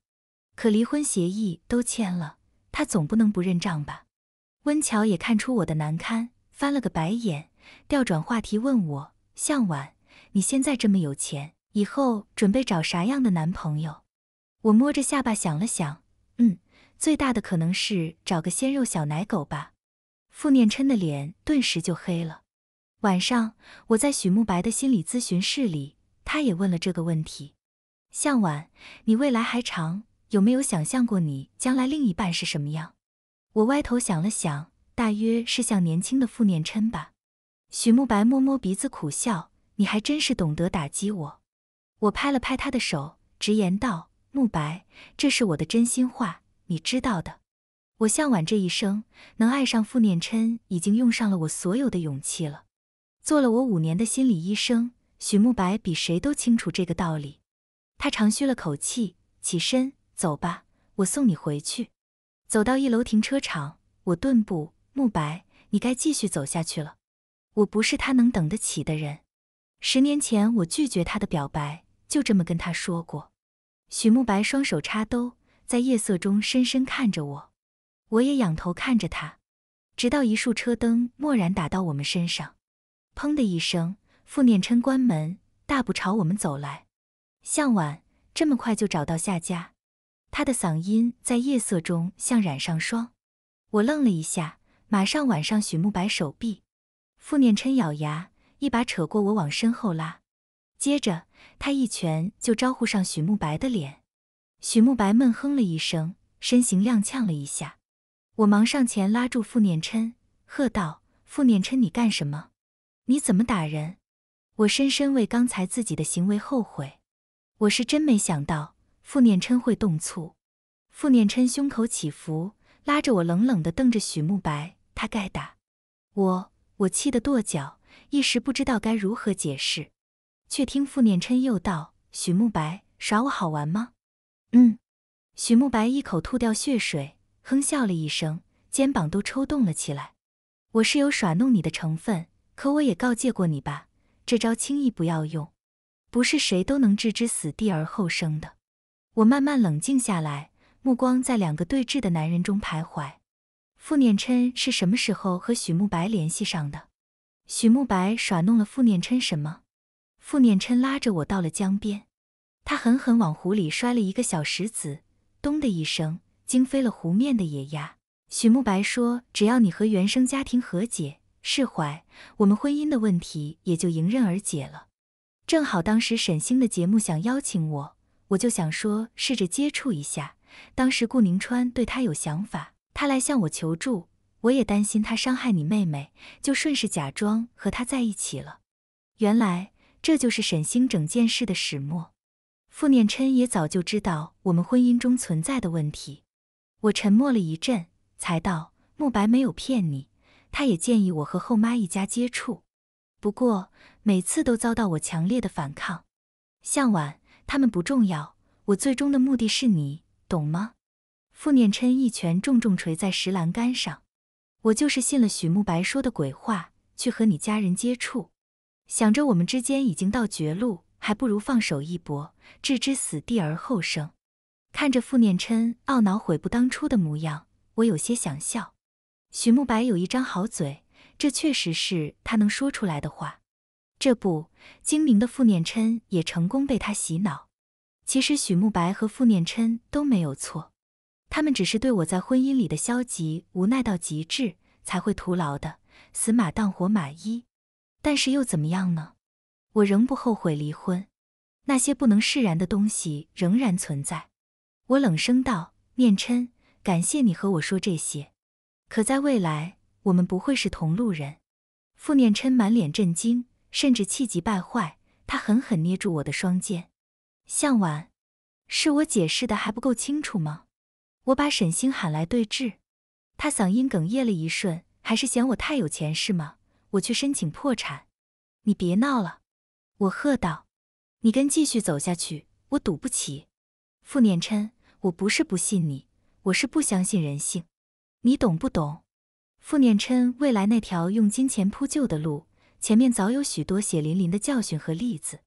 可离婚协议都签了，他总不能不认账吧？温乔也看出我的难堪，翻了个白眼，调转话题问我：“向晚，你现在这么有钱？”以后准备找啥样的男朋友？我摸着下巴想了想，嗯，最大的可能是找个鲜肉小奶狗吧。傅念琛的脸顿时就黑了。晚上我在许慕白的心理咨询室里，他也问了这个问题：向晚，你未来还长，有没有想象过你将来另一半是什么样？我歪头想了想，大约是像年轻的傅念琛吧。许慕白摸摸鼻子苦笑，你还真是懂得打击我。我拍了拍他的手，直言道：“慕白，这是我的真心话，你知道的。我向晚这一生能爱上傅念琛，已经用上了我所有的勇气了。做了我五年的心理医生，许慕白比谁都清楚这个道理。他长吁了口气，起身走吧，我送你回去。走到一楼停车场，我顿步，慕白，你该继续走下去了。我不是他能等得起的人。十年前，我拒绝他的表白。”就这么跟他说过，许慕白双手插兜，在夜色中深深看着我，我也仰头看着他，直到一束车灯蓦然打到我们身上，砰的一声，傅念琛关门，大步朝我们走来。向晚，这么快就找到夏家？他的嗓音在夜色中像染上霜。我愣了一下，马上挽上许慕白手臂，傅念琛咬牙，一把扯过我往身后拉，接着。他一拳就招呼上许慕白的脸，许慕白闷哼了一声，身形踉跄了一下。我忙上前拉住傅念琛，喝道：“傅念琛，你干什么？你怎么打人？”我深深为刚才自己的行为后悔。我是真没想到傅念琛会动粗。傅念琛胸口起伏，拉着我冷冷地瞪着许慕白。他该打！我我气得跺脚，一时不知道该如何解释。却听傅念琛又道：“许慕白，耍我好玩吗？”“嗯。”许慕白一口吐掉血水，哼笑了一声，肩膀都抽动了起来。“我是有耍弄你的成分，可我也告诫过你吧，这招轻易不要用，不是谁都能置之死地而后生的。”我慢慢冷静下来，目光在两个对峙的男人中徘徊。傅念琛是什么时候和许慕白联系上的？许慕白耍弄了傅念琛什么？傅念琛拉着我到了江边，他狠狠往湖里摔了一个小石子，咚的一声，惊飞了湖面的野鸭。许慕白说：“只要你和原生家庭和解、释怀，我们婚姻的问题也就迎刃而解了。”正好当时沈星的节目想邀请我，我就想说试着接触一下。当时顾宁川对他有想法，他来向我求助，我也担心他伤害你妹妹，就顺势假装和他在一起了。原来。这就是沈星整件事的始末，傅念琛也早就知道我们婚姻中存在的问题。我沉默了一阵，才道：“慕白没有骗你，他也建议我和后妈一家接触，不过每次都遭到我强烈的反抗。向晚，他们不重要，我最终的目的是你，懂吗？”傅念琛一拳重重捶在石栏杆上：“我就是信了许慕白说的鬼话，去和你家人接触。”想着我们之间已经到绝路，还不如放手一搏，置之死地而后生。看着傅念琛懊恼悔不当初的模样，我有些想笑。许慕白有一张好嘴，这确实是他能说出来的话。这不，精明的傅念琛也成功被他洗脑。其实许慕白和傅念琛都没有错，他们只是对我在婚姻里的消极无奈到极致才会徒劳的死马当活马医。但是又怎么样呢？我仍不后悔离婚，那些不能释然的东西仍然存在。我冷声道：“念琛，感谢你和我说这些。可在未来，我们不会是同路人。”傅念琛满脸震惊，甚至气急败坏。他狠狠捏住我的双肩，向晚，是我解释的还不够清楚吗？我把沈星喊来对质，他嗓音哽咽了一瞬，还是嫌我太有钱是吗？我去申请破产，你别闹了！我喝道：“你跟继续走下去，我赌不起。”傅念琛，我不是不信你，我是不相信人性，你懂不懂？傅念琛未来那条用金钱铺就的路，前面早有许多血淋淋的教训和例子。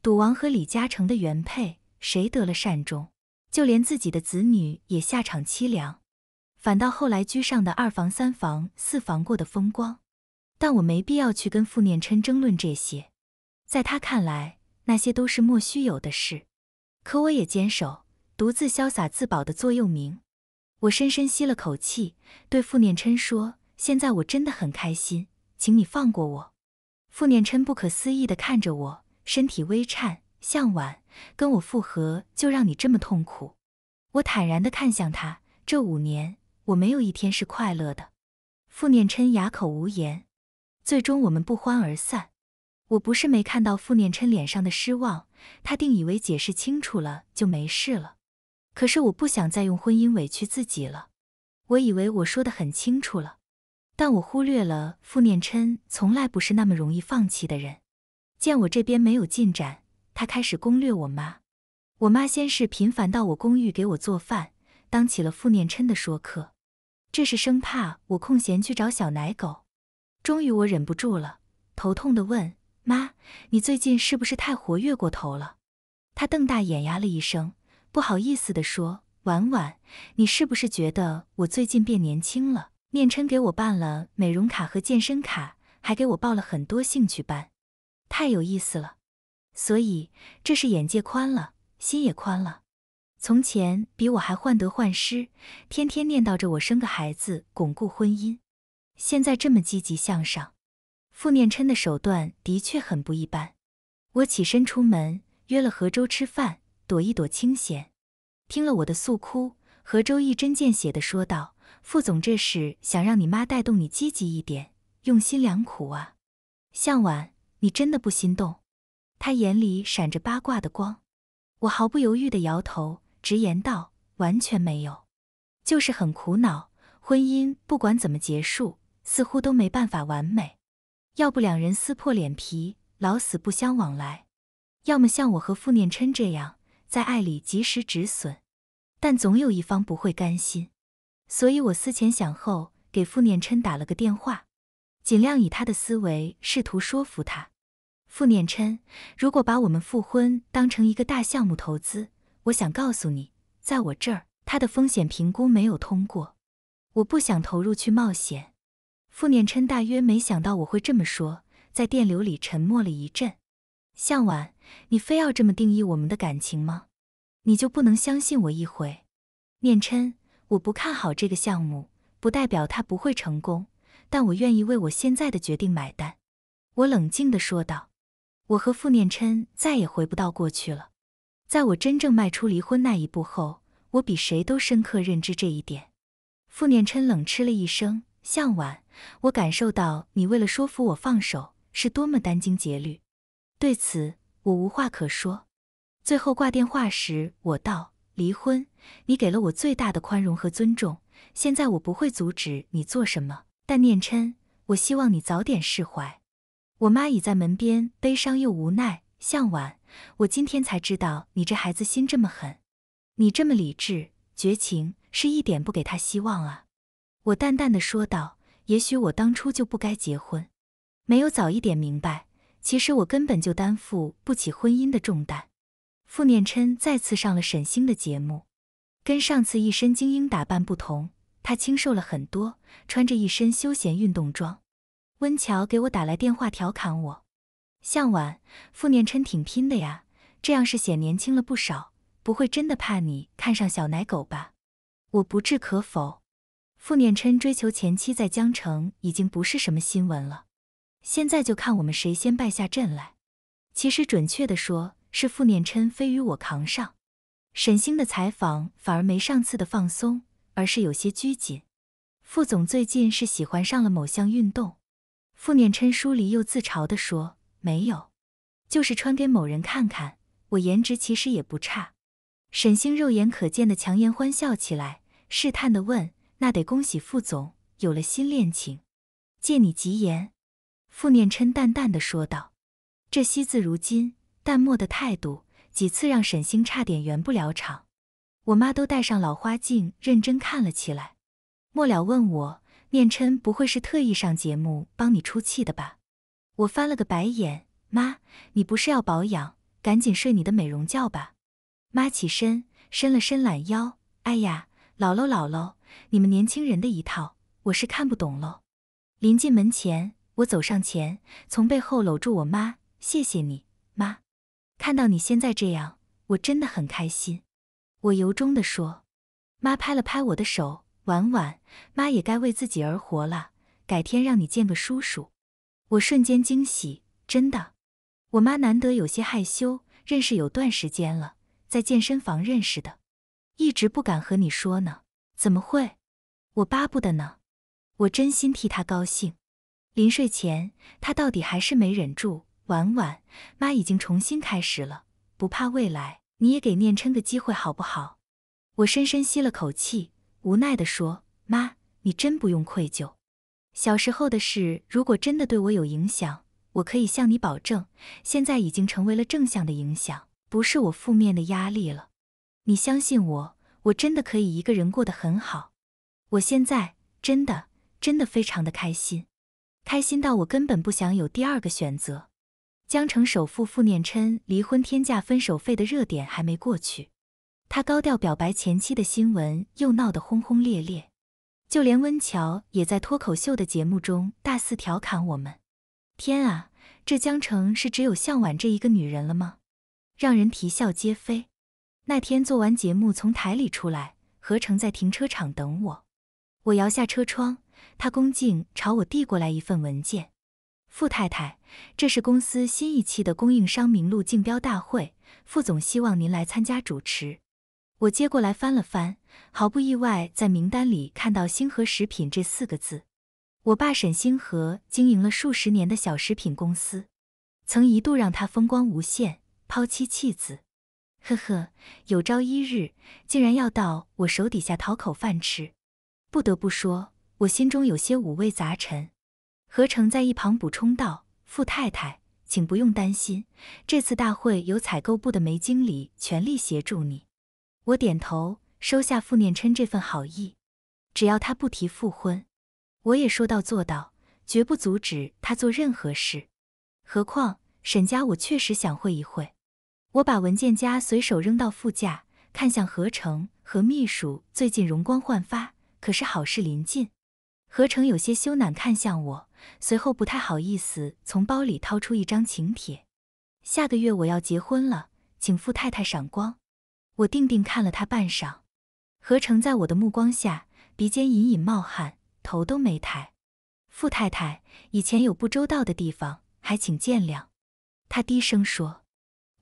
赌王和李嘉诚的原配，谁得了善终？就连自己的子女也下场凄凉，反倒后来居上的二房、三房、四房过的风光。但我没必要去跟傅念琛争论这些，在他看来，那些都是莫须有的事。可我也坚守独自潇洒自保的座右铭。我深深吸了口气，对傅念琛说：“现在我真的很开心，请你放过我。”傅念琛不可思议地看着我，身体微颤。向晚，跟我复合就让你这么痛苦？我坦然地看向他，这五年我没有一天是快乐的。傅念琛哑口无言。最终我们不欢而散，我不是没看到傅念琛脸上的失望，他定以为解释清楚了就没事了。可是我不想再用婚姻委屈自己了，我以为我说的很清楚了，但我忽略了傅念琛从来不是那么容易放弃的人。见我这边没有进展，他开始攻略我妈。我妈先是频繁到我公寓给我做饭，当起了傅念琛的说客，这是生怕我空闲去找小奶狗。终于我忍不住了，头痛的问妈：“你最近是不是太活跃过头了？”她瞪大眼呀了一声，不好意思的说：“婉婉，你是不是觉得我最近变年轻了？念琛给我办了美容卡和健身卡，还给我报了很多兴趣班，太有意思了。所以这是眼界宽了，心也宽了。从前比我还患得患失，天天念叨着我生个孩子巩固婚姻。”现在这么积极向上，傅念琛的手段的确很不一般。我起身出门，约了何周吃饭，躲一躲清闲。听了我的诉苦，何周一针见血地说道：“傅总这是想让你妈带动你积极一点，用心良苦啊。”向晚，你真的不心动？他眼里闪着八卦的光。我毫不犹豫地摇头，直言道：“完全没有，就是很苦恼。婚姻不管怎么结束。”似乎都没办法完美，要不两人撕破脸皮，老死不相往来；要么像我和傅念琛这样，在爱里及时止损。但总有一方不会甘心，所以我思前想后，给傅念琛打了个电话，尽量以他的思维试图说服他。傅念琛，如果把我们复婚当成一个大项目投资，我想告诉你，在我这儿，他的风险评估没有通过，我不想投入去冒险。傅念琛大约没想到我会这么说，在电流里沉默了一阵。向晚，你非要这么定义我们的感情吗？你就不能相信我一回？念琛，我不看好这个项目，不代表它不会成功，但我愿意为我现在的决定买单。我冷静地说道：“我和傅念琛再也回不到过去了。在我真正迈出离婚那一步后，我比谁都深刻认知这一点。”傅念琛冷嗤了一声。向晚，我感受到你为了说服我放手，是多么殚精竭虑。对此，我无话可说。最后挂电话时，我道：离婚，你给了我最大的宽容和尊重。现在我不会阻止你做什么，但念琛，我希望你早点释怀。我妈倚在门边，悲伤又无奈。向晚，我今天才知道你这孩子心这么狠，你这么理智、绝情，是一点不给他希望啊。我淡淡的说道：“也许我当初就不该结婚，没有早一点明白，其实我根本就担负不起婚姻的重担。”傅念琛再次上了沈星的节目，跟上次一身精英打扮不同，他清瘦了很多，穿着一身休闲运动装。温乔给我打来电话调侃我：“向晚，傅念琛挺拼的呀，这样是显年轻了不少，不会真的怕你看上小奶狗吧？”我不置可否。傅念琛追求前妻在江城已经不是什么新闻了，现在就看我们谁先败下阵来。其实准确的说，是傅念琛非与我扛上。沈星的采访反而没上次的放松，而是有些拘谨。傅总最近是喜欢上了某项运动。傅念琛疏离又自嘲地说：“没有，就是穿给某人看看。我颜值其实也不差。”沈星肉眼可见的强颜欢笑起来，试探地问。那得恭喜副总有了新恋情，借你吉言。”傅念琛淡淡的说道。这惜字如金、淡漠的态度，几次让沈星差点圆不了场。我妈都戴上老花镜认真看了起来，末了问我：“念琛不会是特意上节目帮你出气的吧？”我翻了个白眼：“妈，你不是要保养，赶紧睡你的美容觉吧。”妈起身伸了伸懒腰：“哎呀，老姥老姥，你们年轻人的一套，我是看不懂喽。临近门前，我走上前，从背后搂住我妈。谢谢你，妈。看到你现在这样，我真的很开心。我由衷地说。妈拍了拍我的手，婉婉，妈也该为自己而活了。改天让你见个叔叔。我瞬间惊喜，真的。我妈难得有些害羞。认识有段时间了，在健身房认识的，一直不敢和你说呢。怎么会？我巴不得呢！我真心替他高兴。临睡前，他到底还是没忍住：“婉婉，妈已经重新开始了，不怕未来。你也给念琛个机会好不好？”我深深吸了口气，无奈的说：“妈，你真不用愧疚。小时候的事，如果真的对我有影响，我可以向你保证，现在已经成为了正向的影响，不是我负面的压力了。你相信我。”我真的可以一个人过得很好，我现在真的真的非常的开心，开心到我根本不想有第二个选择。江城首富傅念琛离婚天价分手费的热点还没过去，他高调表白前妻的新闻又闹得轰轰烈烈，就连温乔也在脱口秀的节目中大肆调侃我们。天啊，这江城是只有向晚这一个女人了吗？让人啼笑皆非。那天做完节目从台里出来，何成在停车场等我。我摇下车窗，他恭敬朝我递过来一份文件：“傅太太，这是公司新一期的供应商名录竞标大会，傅总希望您来参加主持。”我接过来翻了翻，毫不意外，在名单里看到“星河食品”这四个字。我爸沈星河经营了数十年的小食品公司，曾一度让他风光无限，抛妻弃子。呵呵，有朝一日竟然要到我手底下讨口饭吃，不得不说，我心中有些五味杂陈。何成在一旁补充道：“傅太太，请不用担心，这次大会由采购部的梅经理全力协助你。”我点头，收下傅念琛这份好意。只要他不提复婚，我也说到做到，绝不阻止他做任何事。何况沈家，我确实想会一会。我把文件夹随手扔到副驾，看向何成和秘书。最近容光焕发，可是好事临近，何成有些羞赧看向我，随后不太好意思从包里掏出一张请帖。下个月我要结婚了，请傅太太赏光。我定定看了他半晌，何成在我的目光下鼻尖隐隐冒汗，头都没抬。傅太太以前有不周到的地方，还请见谅。他低声说。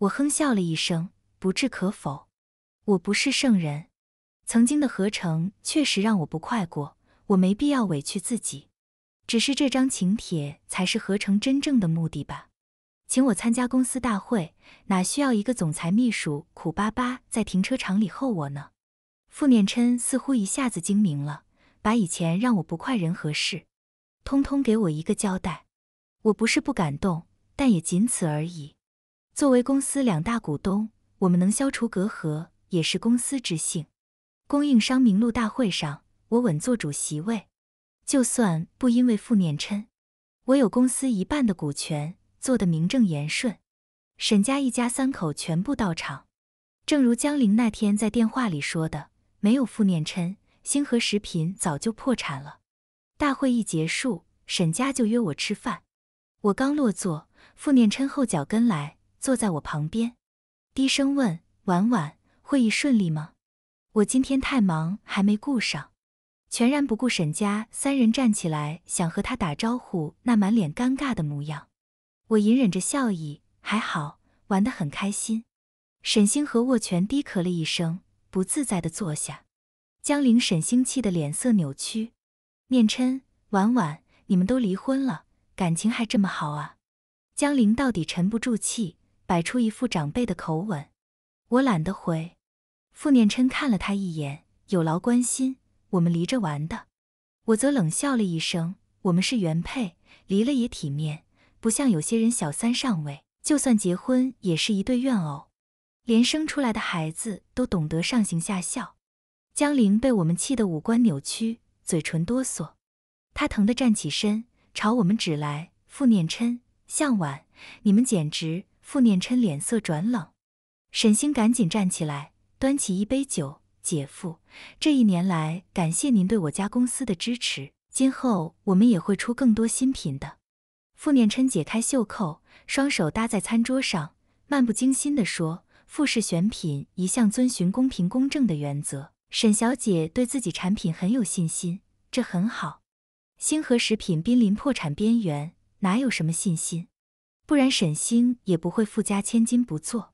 我哼笑了一声，不置可否。我不是圣人，曾经的何成确实让我不快过，我没必要委屈自己。只是这张请帖才是何成真正的目的吧？请我参加公司大会，哪需要一个总裁秘书苦巴巴在停车场里候我呢？傅念琛似乎一下子精明了，把以前让我不快人和事，通通给我一个交代。我不是不敢动，但也仅此而已。作为公司两大股东，我们能消除隔阂也是公司之幸。供应商名录大会上，我稳坐主席位，就算不因为傅念琛，我有公司一半的股权，做的名正言顺。沈家一家三口全部到场，正如江玲那天在电话里说的，没有傅念琛，星河食品早就破产了。大会一结束，沈家就约我吃饭。我刚落座，傅念琛后脚跟来。坐在我旁边，低声问：“婉婉，会议顺利吗？”我今天太忙，还没顾上，全然不顾沈家三人站起来想和他打招呼那满脸尴尬的模样。我隐忍着笑意，还好，玩得很开心。沈星河握拳低咳了一声，不自在的坐下。江陵沈星气的脸色扭曲，念琛，婉婉，你们都离婚了，感情还这么好啊？江陵到底沉不住气。摆出一副长辈的口吻，我懒得回。傅念琛看了他一眼，有劳关心，我们离着玩的。我则冷笑了一声，我们是原配，离了也体面，不像有些人小三上位，就算结婚也是一对怨偶，连生出来的孩子都懂得上行下效。江玲被我们气得五官扭曲，嘴唇哆嗦，她疼得站起身，朝我们指来。傅念琛、向晚，你们简直……傅念琛脸色转冷，沈星赶紧站起来，端起一杯酒：“姐夫，这一年来感谢您对我家公司的支持，今后我们也会出更多新品的。”傅念琛解开袖扣，双手搭在餐桌上，漫不经心地说：“富氏选品一向遵循公平公正的原则，沈小姐对自己产品很有信心，这很好。星河食品濒临破产边缘，哪有什么信心？”不然沈星也不会富家千金不做，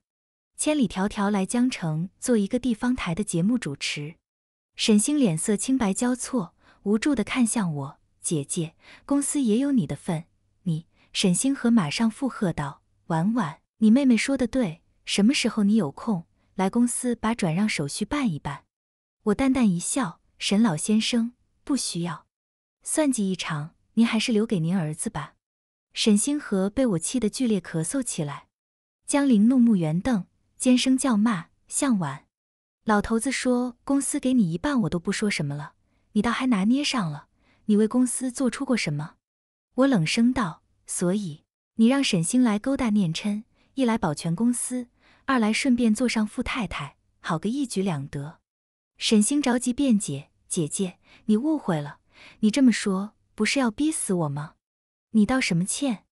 千里迢迢来江城做一个地方台的节目主持。沈星脸色青白交错，无助地看向我：“姐姐，公司也有你的份。”你沈星河马上附和道：“婉婉，你妹妹说的对，什么时候你有空来公司把转让手续办一办？”我淡淡一笑：“沈老先生不需要，算计一场，您还是留给您儿子吧。”沈星河被我气得剧烈咳嗽起来，江菱怒目圆瞪，尖声叫骂：“向晚，老头子说公司给你一半，我都不说什么了，你倒还拿捏上了！你为公司做出过什么？”我冷声道：“所以你让沈星来勾搭念琛，一来保全公司，二来顺便坐上富太太，好个一举两得。”沈星着急辩解：“姐姐，你误会了，你这么说不是要逼死我吗？”你道什么歉？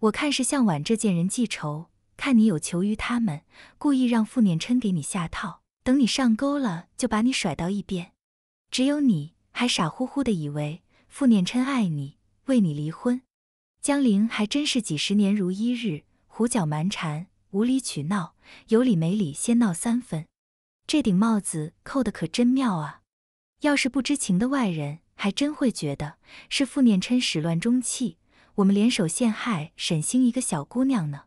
我看是向晚这贱人记仇，看你有求于他们，故意让傅念琛给你下套，等你上钩了就把你甩到一边。只有你还傻乎乎的以为傅念琛爱你，为你离婚。江玲还真是几十年如一日，胡搅蛮缠，无理取闹，有理没理先闹三分。这顶帽子扣得可真妙啊！要是不知情的外人，还真会觉得是傅念琛始乱终弃。我们联手陷害沈星，一个小姑娘呢？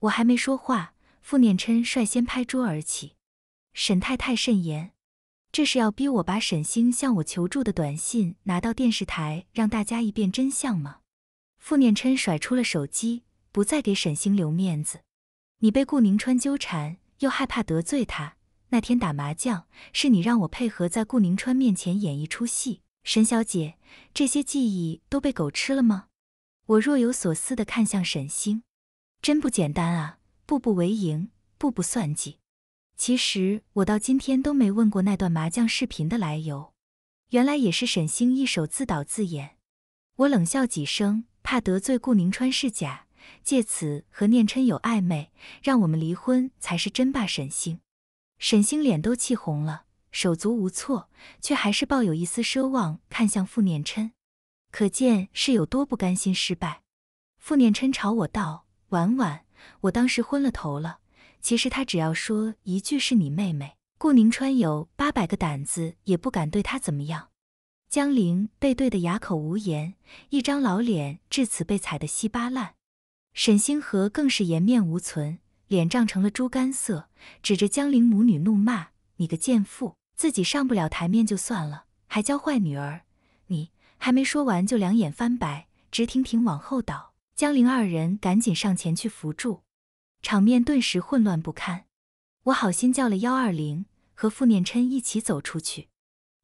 我还没说话，傅念琛率先拍桌而起。沈太太慎言，这是要逼我把沈星向我求助的短信拿到电视台，让大家一辨真相吗？傅念琛甩出了手机，不再给沈星留面子。你被顾宁川纠缠，又害怕得罪他，那天打麻将是你让我配合在顾宁川面前演一出戏。沈小姐，这些记忆都被狗吃了吗？我若有所思地看向沈星，真不简单啊，步步为营，步步算计。其实我到今天都没问过那段麻将视频的来由，原来也是沈星一手自导自演。我冷笑几声，怕得罪顾宁川是假，借此和念琛有暧昧，让我们离婚才是真。吧？沈星，沈星脸都气红了，手足无措，却还是抱有一丝奢望，看向傅念琛。可见是有多不甘心失败。傅念琛朝我道：“婉婉，我当时昏了头了。其实他只要说一句是你妹妹，顾宁川有八百个胆子也不敢对他怎么样。”江玲被怼得哑口无言，一张老脸至此被踩得稀巴烂。沈星河更是颜面无存，脸涨成了猪肝色，指着江玲母女怒骂：“你个贱妇，自己上不了台面就算了，还教坏女儿！”还没说完，就两眼翻白，直挺挺往后倒。江临二人赶紧上前去扶住，场面顿时混乱不堪。我好心叫了幺二零，和傅念琛一起走出去，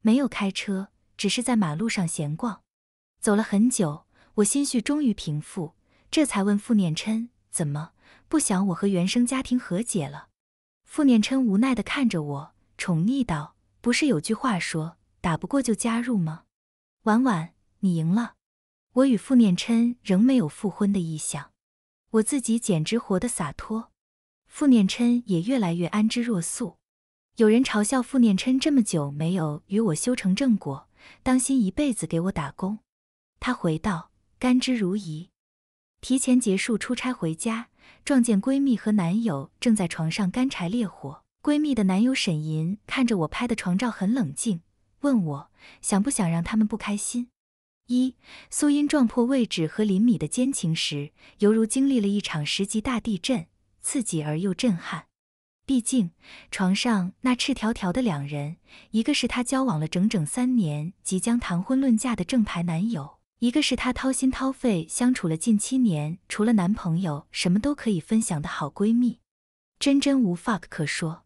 没有开车，只是在马路上闲逛。走了很久，我心绪终于平复，这才问傅念琛：“怎么不想我和原生家庭和解了？”傅念琛无奈地看着我，宠溺道：“不是有句话说，打不过就加入吗？”婉婉，你赢了。我与傅念琛仍没有复婚的意向，我自己简直活得洒脱，傅念琛也越来越安之若素。有人嘲笑傅念琛这么久没有与我修成正果，当心一辈子给我打工。他回道：甘之如饴。提前结束出差回家，撞见闺蜜和男友正在床上干柴烈火。闺蜜的男友沈银看着我拍的床照很冷静。问我想不想让他们不开心？一苏音撞破位置和林米的奸情时，犹如经历了一场十级大地震，刺激而又震撼。毕竟床上那赤条条的两人，一个是他交往了整整三年、即将谈婚论嫁的正牌男友，一个是他掏心掏肺相处了近七年、除了男朋友什么都可以分享的好闺蜜，真真无 fuck 可说。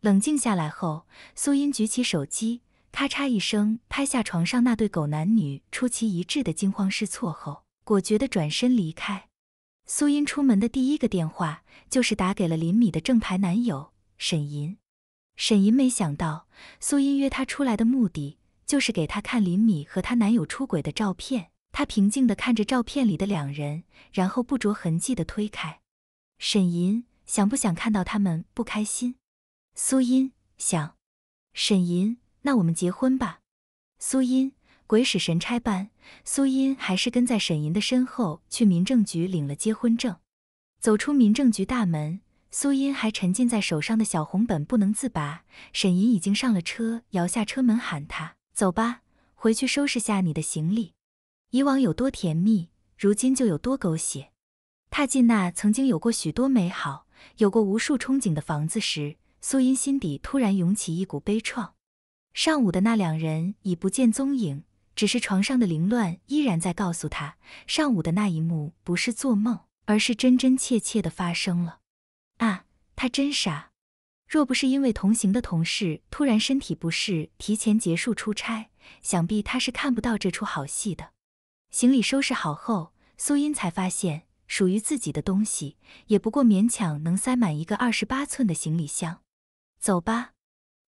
冷静下来后，苏音举起手机。咔嚓一声，拍下床上那对狗男女出奇一致的惊慌失措后，果决地转身离开。苏音出门的第一个电话就是打给了林米的正牌男友沈银。沈银没想到，苏音约他出来的目的就是给他看林米和她男友出轨的照片。他平静地看着照片里的两人，然后不着痕迹地推开。沈银想不想看到他们不开心？苏音想。沈银。那我们结婚吧，苏音鬼使神差般，苏音还是跟在沈银的身后去民政局领了结婚证。走出民政局大门，苏音还沉浸在手上的小红本不能自拔。沈银已经上了车，摇下车门喊他：“走吧，回去收拾下你的行李。”以往有多甜蜜，如今就有多狗血。踏进那曾经有过许多美好、有过无数憧憬的房子时，苏音心底突然涌起一股悲怆。上午的那两人已不见踪影，只是床上的凌乱依然在告诉他，上午的那一幕不是做梦，而是真真切切的发生了。啊，他真傻！若不是因为同行的同事突然身体不适，提前结束出差，想必他是看不到这出好戏的。行李收拾好后，苏音才发现，属于自己的东西也不过勉强能塞满一个二十八寸的行李箱。走吧。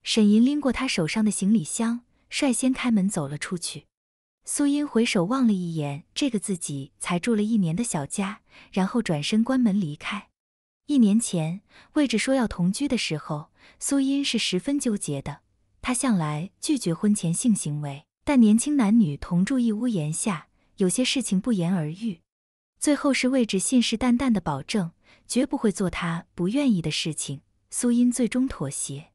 沈银拎过他手上的行李箱，率先开门走了出去。苏英回首望了一眼这个自己才住了一年的小家，然后转身关门离开。一年前，魏置说要同居的时候，苏英是十分纠结的。她向来拒绝婚前性行为，但年轻男女同住一屋檐下，有些事情不言而喻。最后是魏置信誓旦旦的保证，绝不会做他不愿意的事情，苏英最终妥协。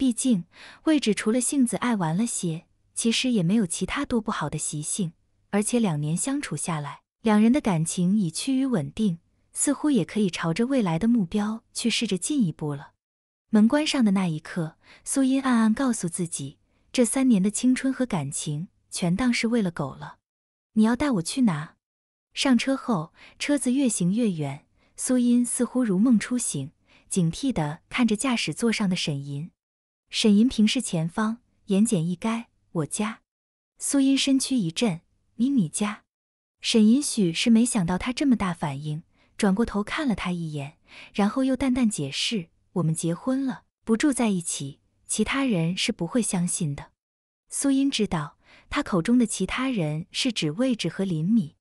毕竟，位置除了性子爱玩了些，其实也没有其他多不好的习性。而且两年相处下来，两人的感情已趋于稳定，似乎也可以朝着未来的目标去试着进一步了。门关上的那一刻，苏音暗暗告诉自己，这三年的青春和感情全当是喂了狗了。你要带我去哪？上车后，车子越行越远，苏音似乎如梦初醒，警惕地看着驾驶座上的沈银。沈银平视前方，言简意赅：“我家。”苏音身躯一震，“你你家？”沈银许是没想到他这么大反应，转过头看了他一眼，然后又淡淡解释：“我们结婚了，不住在一起，其他人是不会相信的。”苏音知道，他口中的其他人是指位置和林米。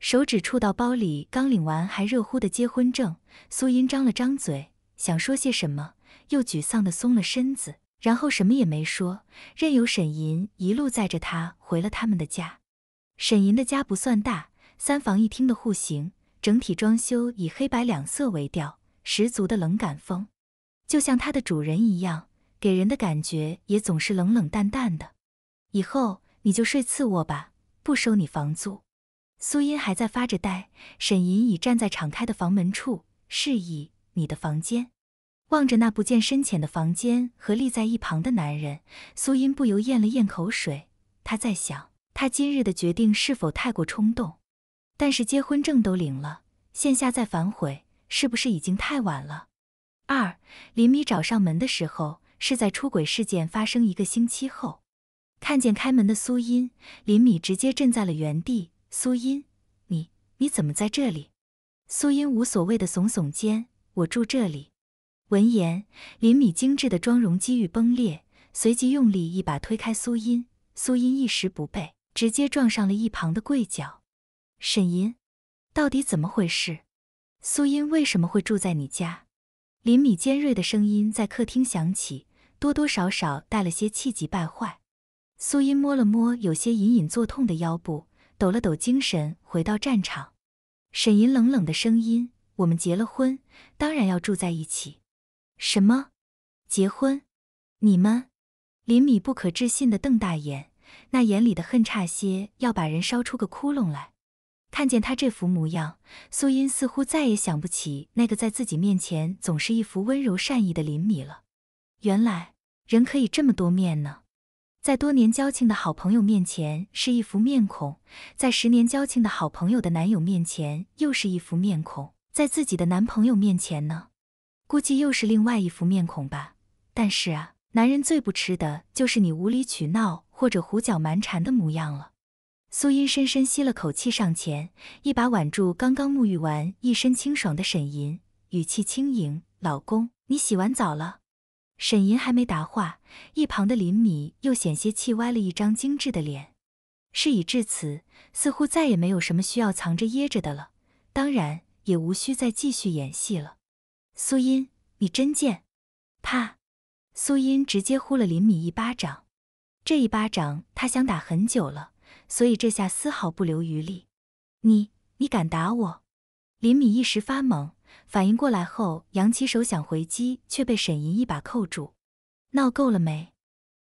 手指触到包里刚领完还热乎的结婚证，苏音张了张嘴，想说些什么，又沮丧地松了身子。然后什么也没说，任由沈银一路载着他回了他们的家。沈银的家不算大，三房一厅的户型，整体装修以黑白两色为调，十足的冷感风，就像它的主人一样，给人的感觉也总是冷冷淡淡的。以后你就睡次卧吧，不收你房租。苏音还在发着呆，沈银已站在敞开的房门处，示意你的房间。望着那不见深浅的房间和立在一旁的男人，苏音不由咽了咽口水。她在想，她今日的决定是否太过冲动？但是结婚证都领了，现下再反悔，是不是已经太晚了？二林米找上门的时候，是在出轨事件发生一个星期后。看见开门的苏音，林米直接震在了原地。苏音，你你怎么在这里？苏音无所谓的耸耸肩，我住这里。闻言，林米精致的妆容几欲崩裂，随即用力一把推开苏音。苏音一时不备，直接撞上了一旁的柜角。沈银，到底怎么回事？苏音为什么会住在你家？林米尖锐的声音在客厅响起，多多少少带了些气急败坏。苏音摸了摸有些隐隐作痛的腰部，抖了抖精神，回到战场。沈银冷冷的声音：我们结了婚，当然要住在一起。什么？结婚？你们？林米不可置信的瞪大眼，那眼里的恨差些要把人烧出个窟窿来。看见他这副模样，苏音似乎再也想不起那个在自己面前总是一副温柔善意的林米了。原来人可以这么多面呢。在多年交情的好朋友面前是一副面孔，在十年交情的好朋友的男友面前又是一副面孔，在自己的男朋友面前呢？估计又是另外一副面孔吧。但是啊，男人最不吃的就是你无理取闹或者胡搅蛮缠的模样了。苏音深深吸了口气，上前一把挽住刚刚沐浴完、一身清爽的沈吟，语气轻盈：“老公，你洗完澡了？”沈吟还没答话，一旁的林米又险些气歪了一张精致的脸。事已至此，似乎再也没有什么需要藏着掖着的了，当然也无需再继续演戏了。苏音，你真贱！啪！苏音直接呼了林米一巴掌，这一巴掌他想打很久了，所以这下丝毫不留余力。你，你敢打我？林米一时发懵，反应过来后扬起手想回击，却被沈银一把扣住。闹够了没？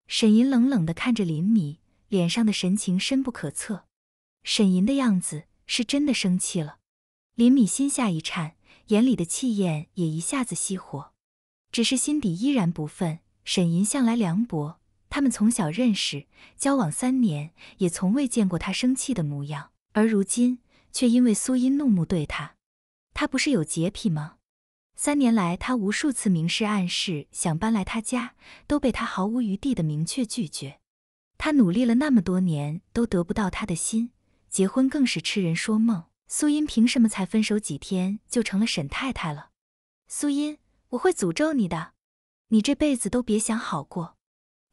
沈银冷冷地看着林米，脸上的神情深不可测。沈银的样子是真的生气了。林米心下一颤。眼里的气焰也一下子熄火，只是心底依然不忿。沈吟向来凉薄，他们从小认识，交往三年，也从未见过他生气的模样。而如今却因为苏音怒目对他，他不是有洁癖吗？三年来，他无数次明示暗示想搬来他家，都被他毫无余地的明确拒绝。他努力了那么多年，都得不到他的心，结婚更是痴人说梦。苏音凭什么才分手几天就成了沈太太了？苏音，我会诅咒你的，你这辈子都别想好过。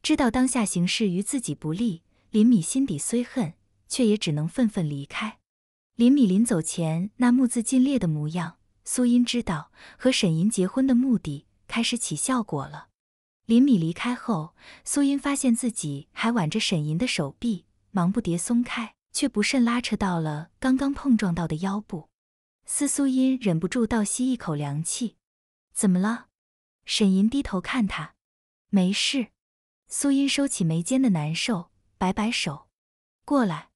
知道当下形势于自己不利，林米心底虽恨，却也只能愤愤离开。林米临走前那目眦尽裂的模样，苏音知道，和沈银结婚的目的开始起效果了。林米离开后，苏音发现自己还挽着沈银的手臂，忙不迭松开。却不慎拉扯到了刚刚碰撞到的腰部，司苏音忍不住倒吸一口凉气。怎么了？沈银低头看他，没事。苏音收起眉间的难受，摆摆手，过来。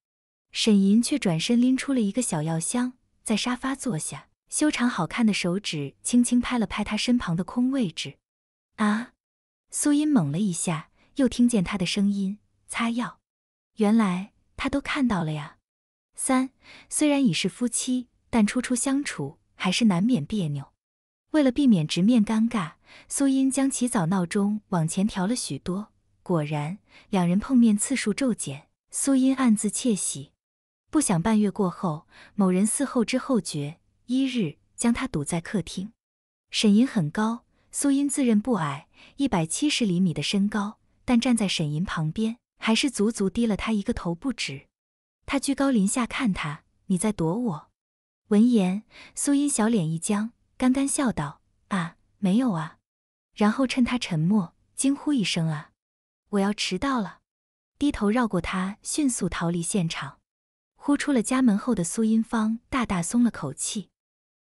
沈银却转身拎出了一个小药箱，在沙发坐下，修长好看的手指轻轻拍了拍他身旁的空位置。啊！苏音猛了一下，又听见他的声音，擦药。原来。他都看到了呀。三，虽然已是夫妻，但初初相处还是难免别扭。为了避免直面尴尬，苏音将起早闹钟往前调了许多。果然，两人碰面次数骤减。苏音暗自窃喜，不想半月过后，某人似后知后觉，一日将她堵在客厅。沈莹很高，苏音自认不矮，一百七十厘米的身高，但站在沈莹旁边。还是足足低了他一个头不止，他居高临下看他，你在躲我？闻言，苏音小脸一僵，干干笑道：“啊，没有啊。”然后趁他沉默，惊呼一声：“啊，我要迟到了！”低头绕过他，迅速逃离现场。呼出了家门后的苏英芳大大松了口气，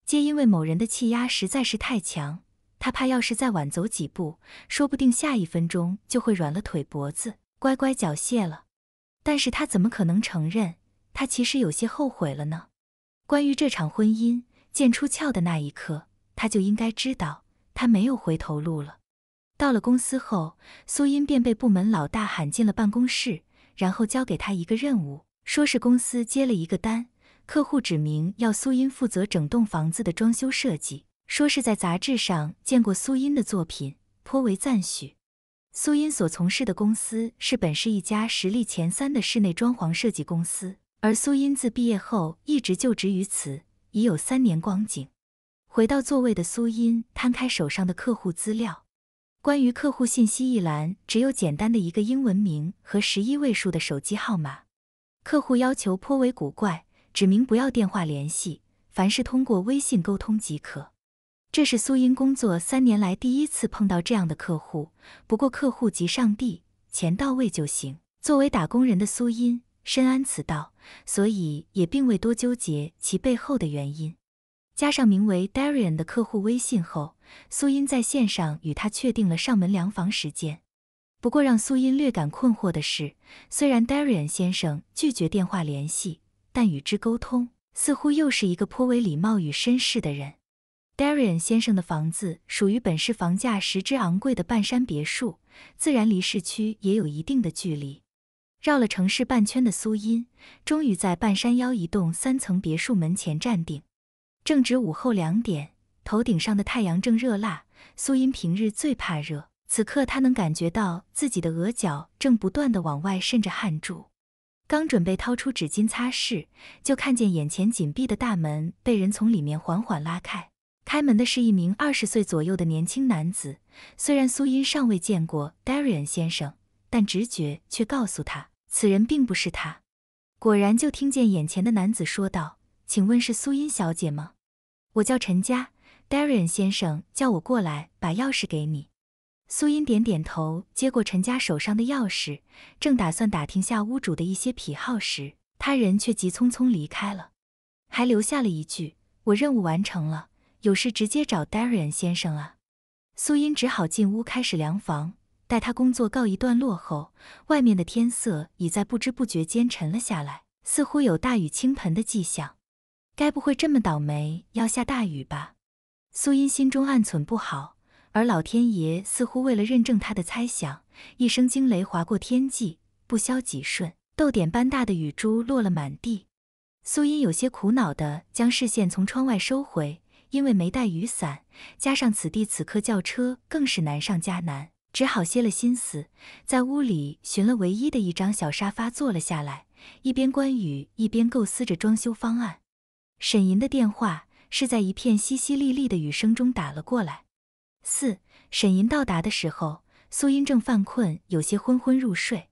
皆因为某人的气压实在是太强，他怕要是再晚走几步，说不定下一分钟就会软了腿脖子。乖乖缴械了，但是他怎么可能承认他其实有些后悔了呢？关于这场婚姻，剑出鞘的那一刻，他就应该知道他没有回头路了。到了公司后，苏音便被部门老大喊进了办公室，然后交给他一个任务，说是公司接了一个单，客户指明要苏音负责整栋房子的装修设计，说是在杂志上见过苏音的作品，颇为赞许。苏音所从事的公司是本市一家实力前三的室内装潢设计公司，而苏音自毕业后一直就职于此，已有三年光景。回到座位的苏音摊开手上的客户资料，关于客户信息一栏只有简单的一个英文名和十一位数的手机号码。客户要求颇为古怪，指明不要电话联系，凡是通过微信沟通即可。这是苏英工作三年来第一次碰到这样的客户，不过客户即上帝，钱到位就行。作为打工人的苏英深谙此道，所以也并未多纠结其背后的原因。加上名为 Darian 的客户微信后，苏英在线上与他确定了上门量房时间。不过让苏英略感困惑的是，虽然 Darian 先生拒绝电话联系，但与之沟通似乎又是一个颇为礼貌与绅士的人。Darian 先生的房子属于本市房价十之昂贵的半山别墅，自然离市区也有一定的距离。绕了城市半圈的苏音，终于在半山腰一栋三层别墅门前站定。正值午后两点，头顶上的太阳正热辣。苏音平日最怕热，此刻她能感觉到自己的额角正不断的往外渗着汗珠。刚准备掏出纸巾擦拭，就看见眼前紧闭的大门被人从里面缓缓拉开。开门的是一名二十岁左右的年轻男子。虽然苏音尚未见过 Darian 先生，但直觉却告诉他，此人并不是他。果然，就听见眼前的男子说道：“请问是苏音小姐吗？我叫陈佳 d a r i a n 先生叫我过来把钥匙给你。”苏音点点头，接过陈家手上的钥匙，正打算打听下屋主的一些癖好时，他人却急匆匆离开了，还留下了一句：“我任务完成了。”有事直接找 Darian 先生啊！苏音只好进屋开始量房。待他工作告一段落后，外面的天色已在不知不觉间沉了下来，似乎有大雨倾盆的迹象。该不会这么倒霉要下大雨吧？苏音心中暗忖不好。而老天爷似乎为了认证他的猜想，一声惊雷划过天际，不消几瞬，豆点般大的雨珠落了满地。苏音有些苦恼地将视线从窗外收回。因为没带雨伞，加上此地此刻叫车更是难上加难，只好歇了心思，在屋里寻了唯一的一张小沙发坐了下来，一边观雨，一边构思着装修方案。沈银的电话是在一片淅淅沥沥的雨声中打了过来。四沈银到达的时候，苏英正犯困，有些昏昏入睡。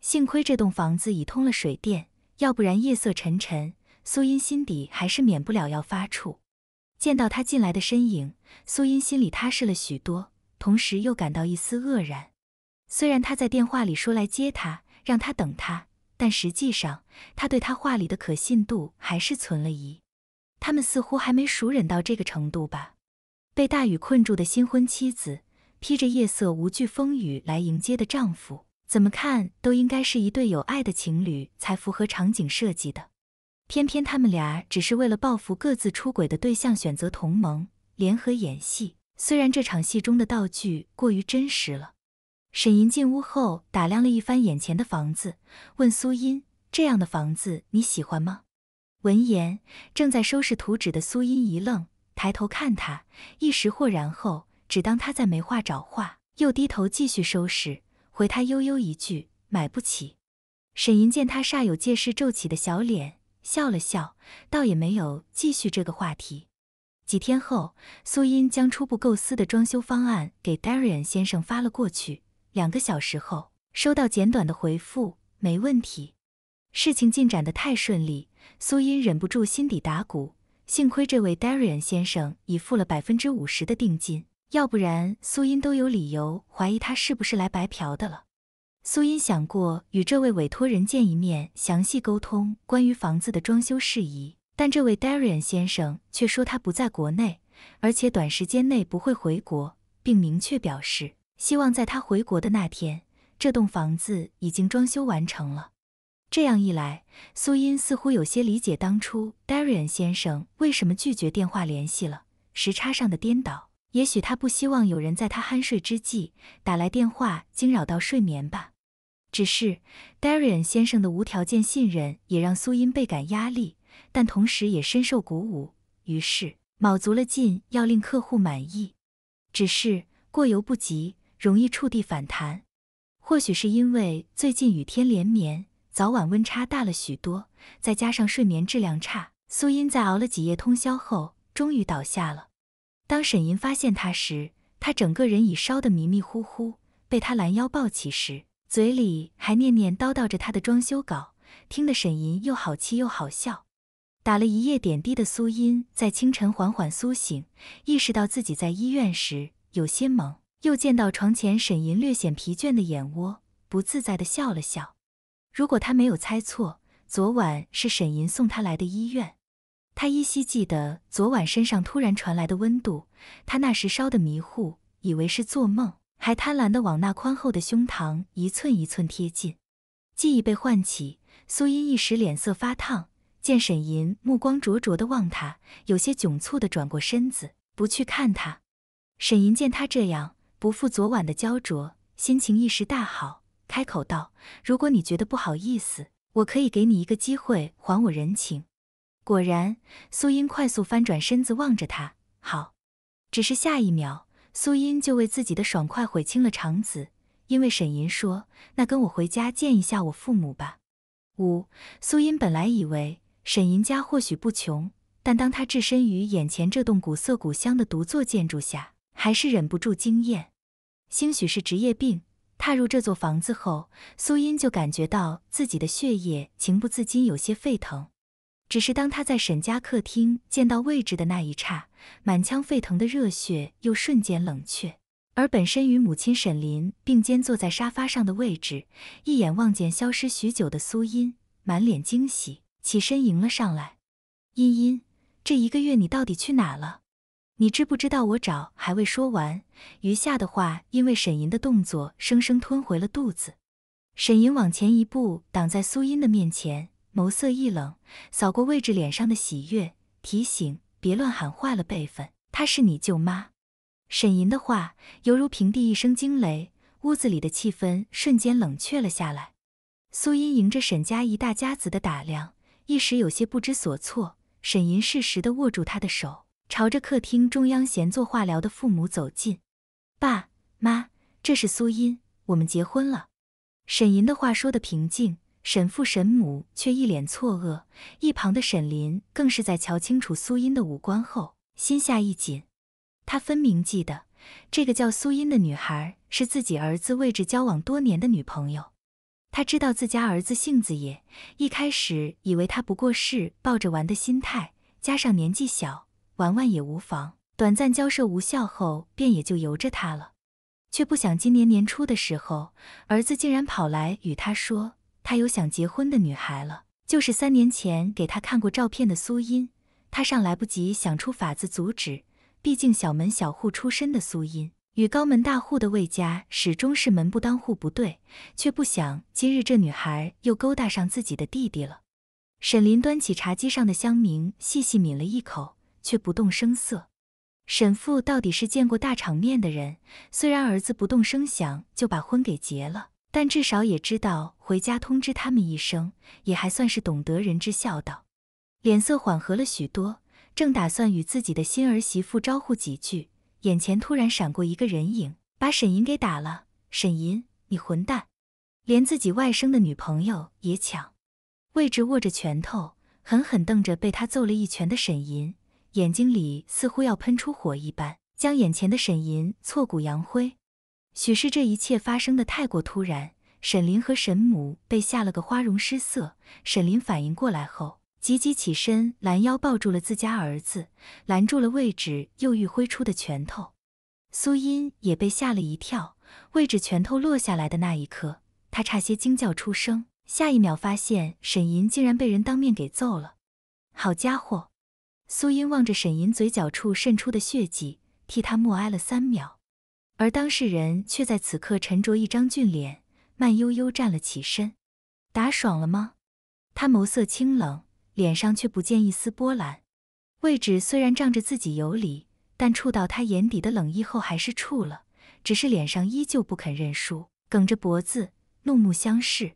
幸亏这栋房子已通了水电，要不然夜色沉沉，苏英心底还是免不了要发怵。见到他进来的身影，苏音心里踏实了许多，同时又感到一丝愕然。虽然他在电话里说来接他，让他等他，但实际上他对他话里的可信度还是存了疑。他们似乎还没熟忍到这个程度吧？被大雨困住的新婚妻子，披着夜色无惧风雨来迎接的丈夫，怎么看都应该是一对有爱的情侣才符合场景设计的。偏偏他们俩只是为了报复各自出轨的对象，选择同盟联合演戏。虽然这场戏中的道具过于真实了。沈银进屋后打量了一番眼前的房子，问苏音：“这样的房子你喜欢吗？”闻言，正在收拾图纸的苏音一愣，抬头看他，一时豁然，后只当他在没话找话，又低头继续收拾，回他悠悠一句：“买不起。”沈银见他煞有介事皱起的小脸。笑了笑，倒也没有继续这个话题。几天后，苏音将初步构思的装修方案给 Darian 先生发了过去。两个小时后，收到简短的回复：没问题。事情进展的太顺利，苏音忍不住心底打鼓。幸亏这位 Darian 先生已付了百分之五十的定金，要不然苏音都有理由怀疑他是不是来白嫖的了。苏英想过与这位委托人见一面，详细沟通关于房子的装修事宜，但这位 Darian 先生却说他不在国内，而且短时间内不会回国，并明确表示希望在他回国的那天，这栋房子已经装修完成了。这样一来，苏英似乎有些理解当初 Darian 先生为什么拒绝电话联系了。时差上的颠倒，也许他不希望有人在他酣睡之际打来电话惊扰到睡眠吧。只是 Darian 先生的无条件信任也让苏音倍感压力，但同时也深受鼓舞，于是卯足了劲要令客户满意。只是过犹不及，容易触地反弹。或许是因为最近雨天连绵，早晚温差大了许多，再加上睡眠质量差，苏音在熬了几夜通宵后，终于倒下了。当沈银发现她时，她整个人已烧得迷迷糊糊，被他拦腰抱起时。嘴里还念念叨叨着他的装修稿，听得沈吟又好气又好笑。打了一夜点滴的苏音在清晨缓缓苏醒，意识到自己在医院时有些懵，又见到床前沈吟略显疲倦的眼窝，不自在的笑了笑。如果他没有猜错，昨晚是沈吟送他来的医院。他依稀记得昨晚身上突然传来的温度，他那时烧得迷糊，以为是做梦。还贪婪地往那宽厚的胸膛一寸一寸贴近，记忆被唤起，苏音一时脸色发烫，见沈吟目光灼灼地望她，有些窘促地转过身子，不去看她。沈吟见她这样，不复昨晚的焦灼，心情一时大好，开口道：“如果你觉得不好意思，我可以给你一个机会还我人情。”果然，苏音快速翻转身子望着他，好。只是下一秒。苏音就为自己的爽快悔青了肠子，因为沈吟说：“那跟我回家见一下我父母吧。”五苏音本来以为沈吟家或许不穷，但当他置身于眼前这栋古色古香的独坐建筑下，还是忍不住惊艳。兴许是职业病，踏入这座房子后，苏音就感觉到自己的血液情不自禁有些沸腾。只是当他在沈家客厅见到位置的那一刹，满腔沸腾的热血又瞬间冷却。而本身与母亲沈林并肩坐在沙发上的位置，一眼望见消失许久的苏音，满脸惊喜，起身迎了上来。茵茵，这一个月你到底去哪了？你知不知道我找……还未说完，余下的话因为沈吟的动作生生吞回了肚子。沈吟往前一步，挡在苏音的面前。眸色一冷，扫过位置脸上的喜悦，提醒：“别乱喊，坏了辈分。她是你舅妈。”沈吟的话犹如平地一声惊雷，屋子里的气氛瞬间冷却了下来。苏音迎着沈家一大家子的打量，一时有些不知所措。沈吟适时的握住她的手，朝着客厅中央闲坐化疗的父母走近：“爸妈，这是苏音，我们结婚了。”沈吟的话说的平静。沈父沈母却一脸错愕，一旁的沈林更是在瞧清楚苏音的五官后，心下一紧。他分明记得，这个叫苏音的女孩是自己儿子位置交往多年的女朋友。他知道自家儿子性子野，一开始以为他不过是抱着玩的心态，加上年纪小，玩玩也无妨。短暂交涉无效后，便也就由着他了。却不想今年年初的时候，儿子竟然跑来与他说。他有想结婚的女孩了，就是三年前给他看过照片的苏音。他尚来不及想出法子阻止，毕竟小门小户出身的苏音与高门大户的魏家始终是门不当户不对。却不想今日这女孩又勾搭上自己的弟弟了。沈林端起茶几上的香茗，细细抿了一口，却不动声色。沈父到底是见过大场面的人，虽然儿子不动声响就把婚给结了。但至少也知道回家通知他们一声，也还算是懂得人之孝道。脸色缓和了许多，正打算与自己的新儿媳妇招呼几句，眼前突然闪过一个人影，把沈银给打了。沈银，你混蛋，连自己外甥的女朋友也抢！魏置握着拳头，狠狠瞪着被他揍了一拳的沈银，眼睛里似乎要喷出火一般，将眼前的沈银挫骨扬灰。许是这一切发生的太过突然，沈林和沈母被吓了个花容失色。沈林反应过来后，急急起身，拦腰抱住了自家儿子，拦住了位置又欲挥出的拳头。苏音也被吓了一跳，位置拳头落下来的那一刻，她差些惊叫出声。下一秒发现沈银竟然被人当面给揍了，好家伙！苏音望着沈银嘴角处渗出的血迹，替他默哀了三秒。而当事人却在此刻沉着一张俊脸，慢悠悠站了起身。打爽了吗？他眸色清冷，脸上却不见一丝波澜。位置虽然仗着自己有理，但触到他眼底的冷意后还是触了，只是脸上依旧不肯认输，梗着脖子怒目相视。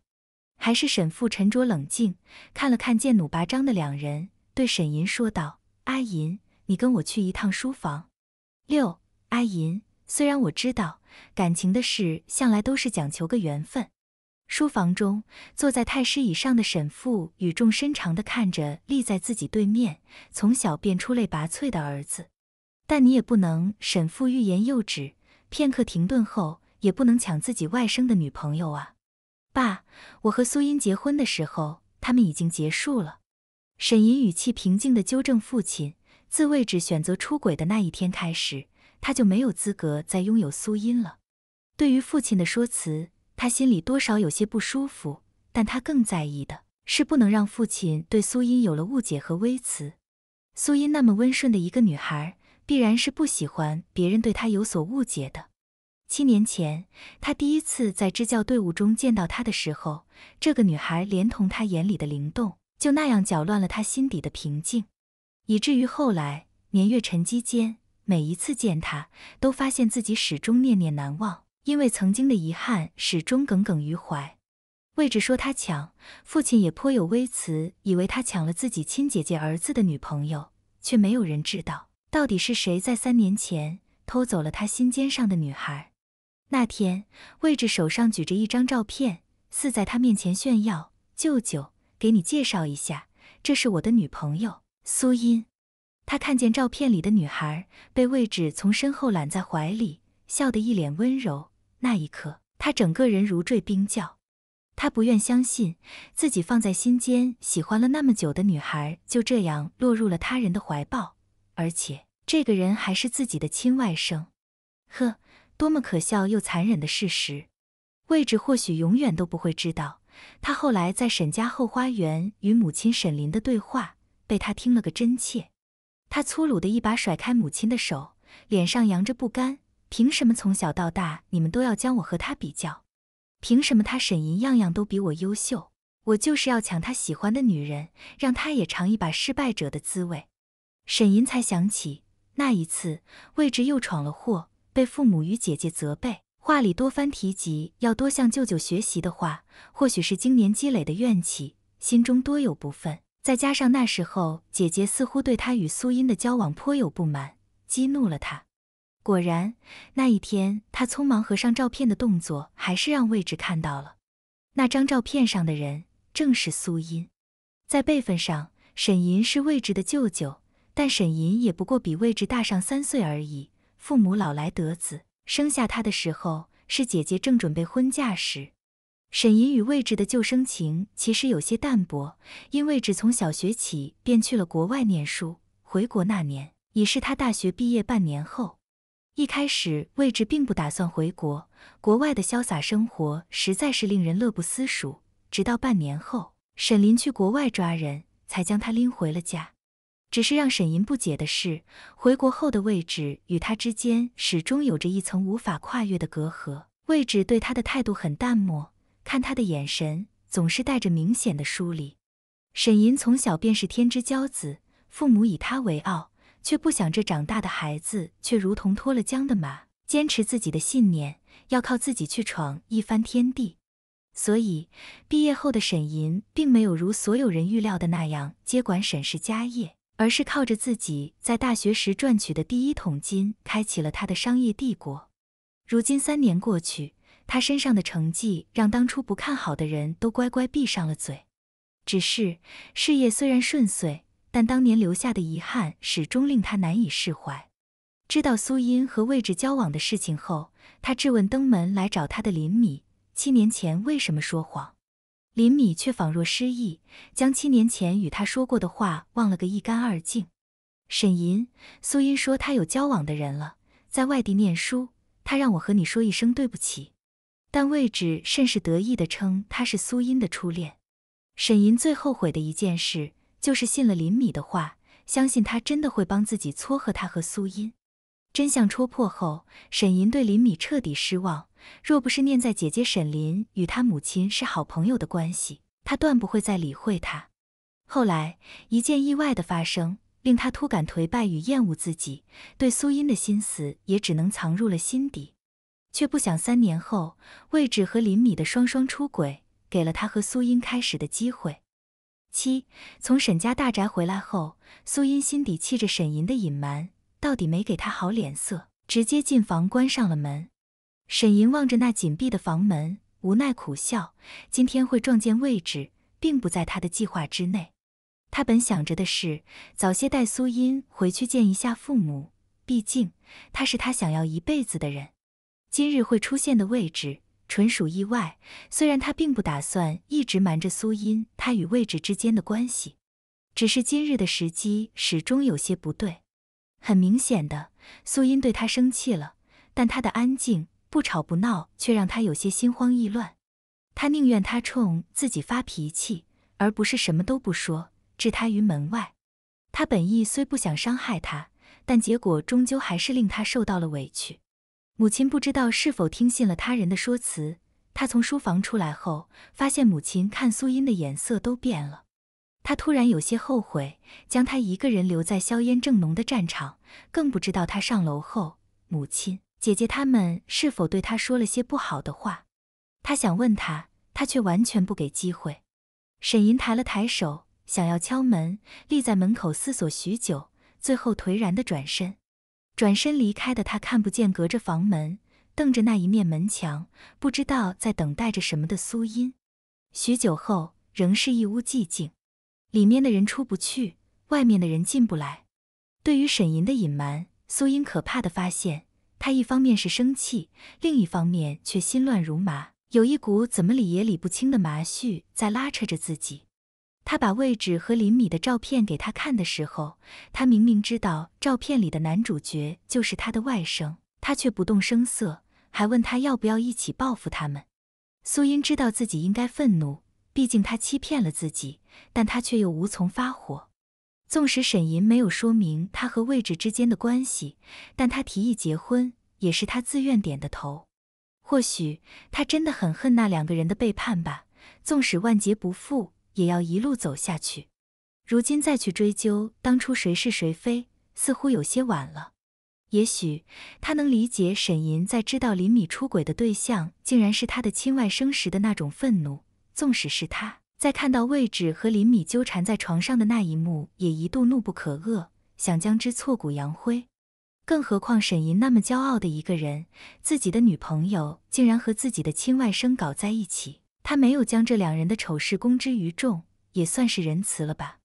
还是沈父沉着冷静，看了看剑弩拔张的两人，对沈银说道：“阿银，你跟我去一趟书房。”六阿银。虽然我知道感情的事向来都是讲求个缘分，书房中坐在太师椅上的沈父语重深长地看着立在自己对面、从小便出类拔萃的儿子，但你也不能……沈父欲言又止，片刻停顿后，也不能抢自己外甥的女朋友啊！爸，我和苏音结婚的时候，他们已经结束了。沈吟语气平静地纠正父亲，自卫只选择出轨的那一天开始。他就没有资格再拥有苏音了。对于父亲的说辞，他心里多少有些不舒服，但他更在意的是不能让父亲对苏音有了误解和微词。苏音那么温顺的一个女孩，必然是不喜欢别人对她有所误解的。七年前，他第一次在支教队伍中见到她的时候，这个女孩连同她眼里的灵动，就那样搅乱了他心底的平静，以至于后来年月沉积间。每一次见他，都发现自己始终念念难忘，因为曾经的遗憾始终耿耿于怀。位置说他抢，父亲也颇有微词，以为他抢了自己亲姐姐儿子的女朋友，却没有人知道，到底是谁在三年前偷走了他心尖上的女孩。那天，位置手上举着一张照片，似在他面前炫耀：“舅舅，给你介绍一下，这是我的女朋友苏音。”他看见照片里的女孩被位置从身后揽在怀里，笑得一脸温柔。那一刻，他整个人如坠冰窖。他不愿相信，自己放在心间喜欢了那么久的女孩，就这样落入了他人的怀抱，而且这个人还是自己的亲外甥。呵，多么可笑又残忍的事实！位置或许永远都不会知道，他后来在沈家后花园与母亲沈林的对话，被他听了个真切。他粗鲁的一把甩开母亲的手，脸上扬着不甘。凭什么从小到大你们都要将我和他比较？凭什么他沈银样样都比我优秀？我就是要抢他喜欢的女人，让他也尝一把失败者的滋味。沈银才想起那一次，魏直又闯了祸，被父母与姐姐责备，话里多番提及要多向舅舅学习的话，或许是经年积累的怨气，心中多有不忿。再加上那时候，姐姐似乎对他与苏音的交往颇有不满，激怒了他。果然，那一天他匆忙合上照片的动作，还是让位置看到了。那张照片上的人正是苏音。在辈分上，沈银是位置的舅舅，但沈银也不过比位置大上三岁而已。父母老来得子，生下他的时候，是姐姐正准备婚嫁时。沈吟与魏置的旧生情其实有些淡薄，因为位置从小学起便去了国外念书，回国那年已是他大学毕业半年后。一开始，魏置并不打算回国，国外的潇洒生活实在是令人乐不思蜀。直到半年后，沈林去国外抓人，才将他拎回了家。只是让沈吟不解的是，回国后的位置与他之间始终有着一层无法跨越的隔阂，位置对他的态度很淡漠。看他的眼神总是带着明显的疏离。沈吟从小便是天之骄子，父母以他为傲，却不想这长大的孩子却如同脱了缰的马，坚持自己的信念，要靠自己去闯一番天地。所以，毕业后的沈吟并没有如所有人预料的那样接管沈氏家业，而是靠着自己在大学时赚取的第一桶金，开启了他的商业帝国。如今三年过去。他身上的成绩让当初不看好的人都乖乖闭上了嘴。只是事业虽然顺遂，但当年留下的遗憾始终令他难以释怀。知道苏音和魏志交往的事情后，他质问登门来找他的林米：“七年前为什么说谎？”林米却仿若失忆，将七年前与他说过的话忘了个一干二净。沈吟，苏音说她有交往的人了，在外地念书。她让我和你说一声对不起。但位置甚是得意地称他是苏音的初恋。沈吟最后悔的一件事就是信了林米的话，相信他真的会帮自己撮合他和苏音。真相戳破后，沈吟对林米彻底失望。若不是念在姐姐沈林与他母亲是好朋友的关系，他断不会再理会他。后来一件意外的发生，令他突感颓败与厌恶自己，对苏音的心思也只能藏入了心底。却不想，三年后，位置和林米的双双出轨，给了他和苏英开始的机会。七从沈家大宅回来后，苏英心底气着沈银的隐瞒，到底没给他好脸色，直接进房关上了门。沈银望着那紧闭的房门，无奈苦笑。今天会撞见位置，并不在他的计划之内。他本想着的是，早些带苏英回去见一下父母，毕竟他是他想要一辈子的人。今日会出现的位置纯属意外，虽然他并不打算一直瞒着苏茵他与位置之间的关系，只是今日的时机始终有些不对。很明显的，苏茵对他生气了，但他的安静不吵不闹却让他有些心慌意乱。他宁愿他冲自己发脾气，而不是什么都不说，置他于门外。他本意虽不想伤害他，但结果终究还是令他受到了委屈。母亲不知道是否听信了他人的说辞。他从书房出来后，发现母亲看苏音的眼色都变了。他突然有些后悔，将她一个人留在硝烟正浓的战场。更不知道他上楼后，母亲、姐姐他们是否对他说了些不好的话。他想问他，他却完全不给机会。沈银抬了抬手，想要敲门，立在门口思索许久，最后颓然的转身。转身离开的他看不见，隔着房门瞪着那一面门墙，不知道在等待着什么的苏音。许久后，仍是一屋寂静，里面的人出不去，外面的人进不来。对于沈吟的隐瞒，苏音可怕的发现，他一方面是生气，另一方面却心乱如麻，有一股怎么理也理不清的麻绪在拉扯着自己。他把位置和林米的照片给他看的时候，他明明知道照片里的男主角就是他的外甥，他却不动声色，还问他要不要一起报复他们。苏英知道自己应该愤怒，毕竟他欺骗了自己，但他却又无从发火。纵使沈银没有说明他和位置之间的关系，但他提议结婚也是他自愿点的头。或许他真的很恨那两个人的背叛吧，纵使万劫不复。也要一路走下去。如今再去追究当初谁是谁非，似乎有些晚了。也许他能理解沈银在知道林米出轨的对象竟然是他的亲外甥时的那种愤怒。纵使是他，在看到魏置和林米纠缠在床上的那一幕，也一度怒不可遏，想将之挫骨扬灰。更何况沈银那么骄傲的一个人，自己的女朋友竟然和自己的亲外甥搞在一起。他没有将这两人的丑事公之于众，也算是仁慈了吧。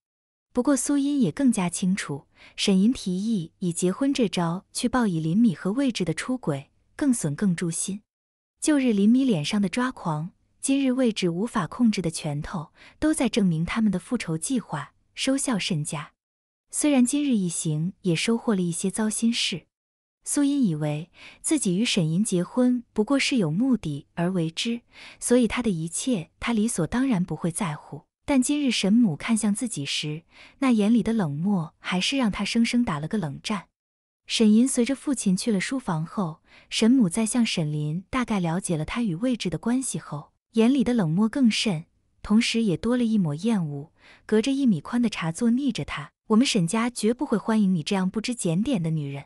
不过苏茵也更加清楚，沈银提议以结婚这招去报以林米和位置的出轨，更损更诛心。旧日林米脸上的抓狂，今日位置无法控制的拳头，都在证明他们的复仇计划收效甚佳。虽然今日一行也收获了一些糟心事。苏音以为自己与沈银结婚不过是有目的而为之，所以她的一切，她理所当然不会在乎。但今日沈母看向自己时，那眼里的冷漠，还是让她生生打了个冷战。沈银随着父亲去了书房后，沈母在向沈林大概了解了他与位置的关系后，眼里的冷漠更甚，同时也多了一抹厌恶。隔着一米宽的茶座，逆着他，我们沈家绝不会欢迎你这样不知检点的女人。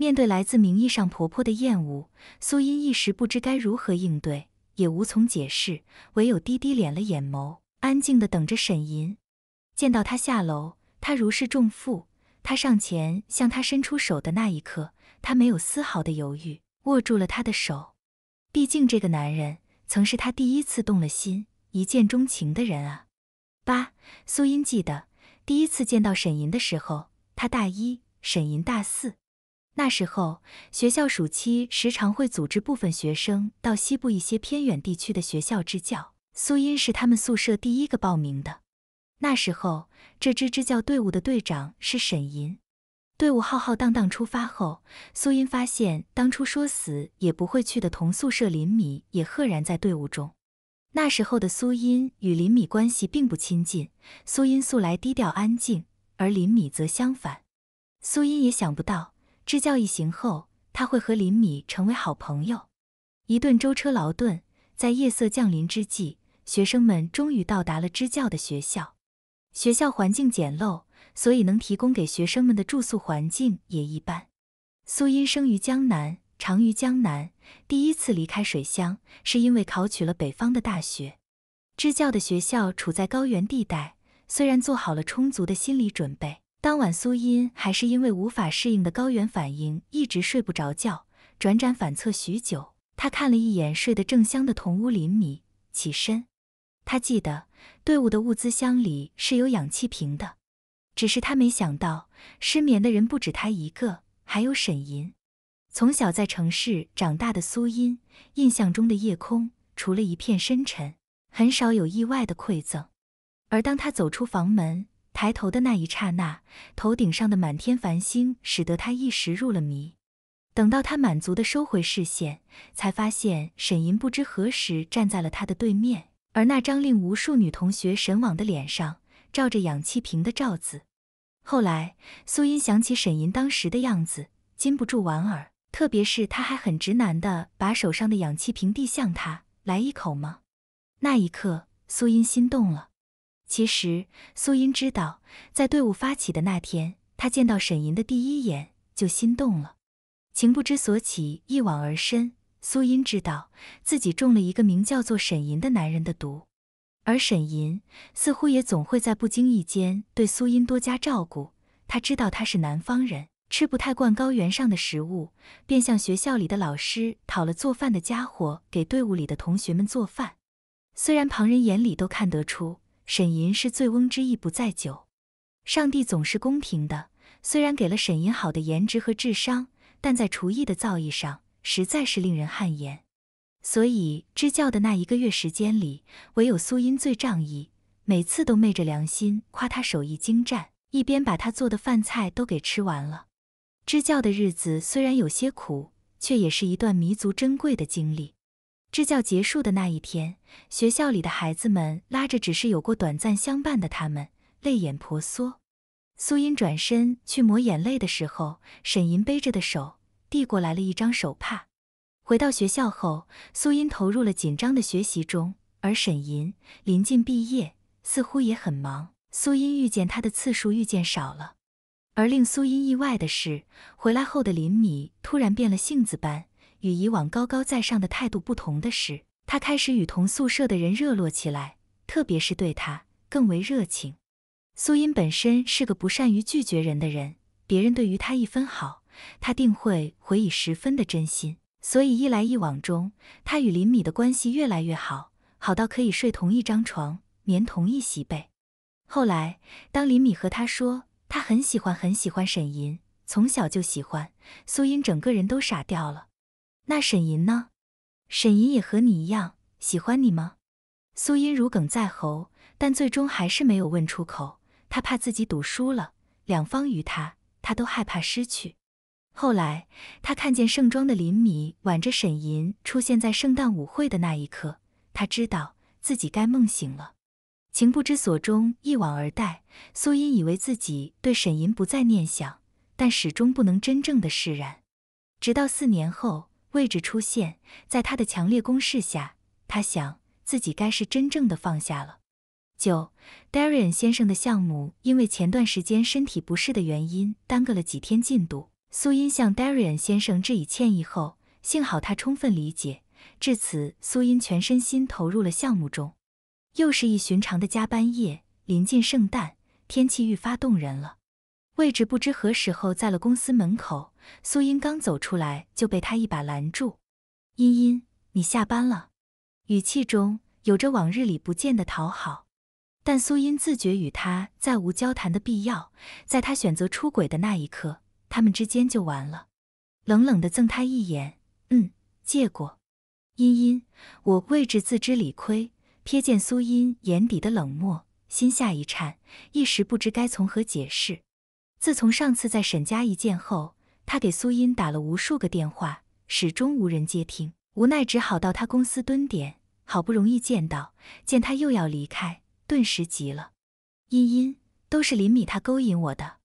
面对来自名义上婆婆的厌恶，苏音一时不知该如何应对，也无从解释，唯有低低敛了眼眸，安静的等着沈吟。见到他下楼，她如释重负。他上前向他伸出手的那一刻，他没有丝毫的犹豫，握住了他的手。毕竟这个男人曾是她第一次动了心、一见钟情的人啊。八，苏音记得第一次见到沈吟的时候，她大一，沈吟大四。那时候，学校暑期时常会组织部分学生到西部一些偏远地区的学校支教。苏音是他们宿舍第一个报名的。那时候，这支支教队伍的队长是沈银。队伍浩浩荡荡出发后，苏音发现当初说死也不会去的同宿舍林米也赫然在队伍中。那时候的苏音与林米关系并不亲近，苏音素来低调安静，而林米则相反。苏音也想不到。支教一行后，他会和林米成为好朋友。一顿舟车劳顿，在夜色降临之际，学生们终于到达了支教的学校。学校环境简陋，所以能提供给学生们的住宿环境也一般。苏英生于江南，长于江南，第一次离开水乡，是因为考取了北方的大学。支教的学校处在高原地带，虽然做好了充足的心理准备。当晚，苏音还是因为无法适应的高原反应，一直睡不着觉，辗转反侧许久。她看了一眼睡得正香的同屋林米，起身。她记得队伍的物资箱里是有氧气瓶的，只是她没想到失眠的人不止她一个，还有沈银。从小在城市长大的苏音，印象中的夜空除了一片深沉，很少有意外的馈赠。而当她走出房门，抬头的那一刹那，头顶上的满天繁星使得他一时入了迷。等到他满足的收回视线，才发现沈银不知何时站在了他的对面，而那张令无数女同学神往的脸上，罩着氧气瓶的罩子。后来，苏音想起沈银当时的样子，禁不住莞尔，特别是他还很直男的把手上的氧气瓶递向他，来一口吗？那一刻，苏音心动了。其实苏音知道，在队伍发起的那天，他见到沈银的第一眼就心动了，情不知所起，一往而深。苏音知道自己中了一个名叫做沈银的男人的毒，而沈银似乎也总会在不经意间对苏音多加照顾。他知道他是南方人，吃不太惯高原上的食物，便向学校里的老师讨了做饭的家伙，给队伍里的同学们做饭。虽然旁人眼里都看得出。沈银是醉翁之意不在酒，上帝总是公平的，虽然给了沈银好的颜值和智商，但在厨艺的造诣上，实在是令人汗颜。所以支教的那一个月时间里，唯有苏音最仗义，每次都昧着良心夸他手艺精湛，一边把他做的饭菜都给吃完了。支教的日子虽然有些苦，却也是一段弥足珍贵的经历。支教结束的那一天，学校里的孩子们拉着只是有过短暂相伴的他们，泪眼婆娑。苏音转身去抹眼泪的时候，沈吟背着的手递过来了一张手帕。回到学校后，苏音投入了紧张的学习中，而沈吟临近毕业，似乎也很忙。苏音遇见他的次数遇见少了，而令苏音意外的是，回来后的林米突然变了性子般。与以往高高在上的态度不同的是，他开始与同宿舍的人热络起来，特别是对他更为热情。苏音本身是个不善于拒绝人的人，别人对于他一分好，他定会回以十分的真心。所以一来一往中，他与林米的关系越来越好，好到可以睡同一张床，眠同一席被。后来，当林米和他说他很喜欢很喜欢沈吟，从小就喜欢，苏音整个人都傻掉了。那沈银呢？沈银也和你一样喜欢你吗？苏音如鲠在喉，但最终还是没有问出口。他怕自己赌输了，两方于他，他都害怕失去。后来，他看见盛装的林米挽着沈银出现在圣诞舞会的那一刻，他知道自己该梦醒了。情不知所终，一往而待。苏音以为自己对沈银不再念想，但始终不能真正的释然。直到四年后。位置出现在他的强烈攻势下，他想自己该是真正的放下了。九，Darian 先生的项目因为前段时间身体不适的原因，耽搁了几天进度。苏音向 Darian 先生致以歉意后，幸好他充分理解。至此，苏音全身心投入了项目中。又是一寻常的加班夜，临近圣诞，天气愈发冻人了。位置不知何时候在了公司门口。苏英刚走出来就被他一把拦住，“茵茵，你下班了。”语气中有着往日里不见的讨好，但苏英自觉与他再无交谈的必要，在他选择出轨的那一刻，他们之间就完了。冷冷地赠他一眼，“嗯，借过。”茵茵，我位置自知理亏，瞥见苏英眼底的冷漠，心下一颤，一时不知该从何解释。自从上次在沈家一见后，他给苏茵打了无数个电话，始终无人接听，无奈只好到他公司蹲点。好不容易见到，见他又要离开，顿时急了。茵茵，都是林米他勾引我的，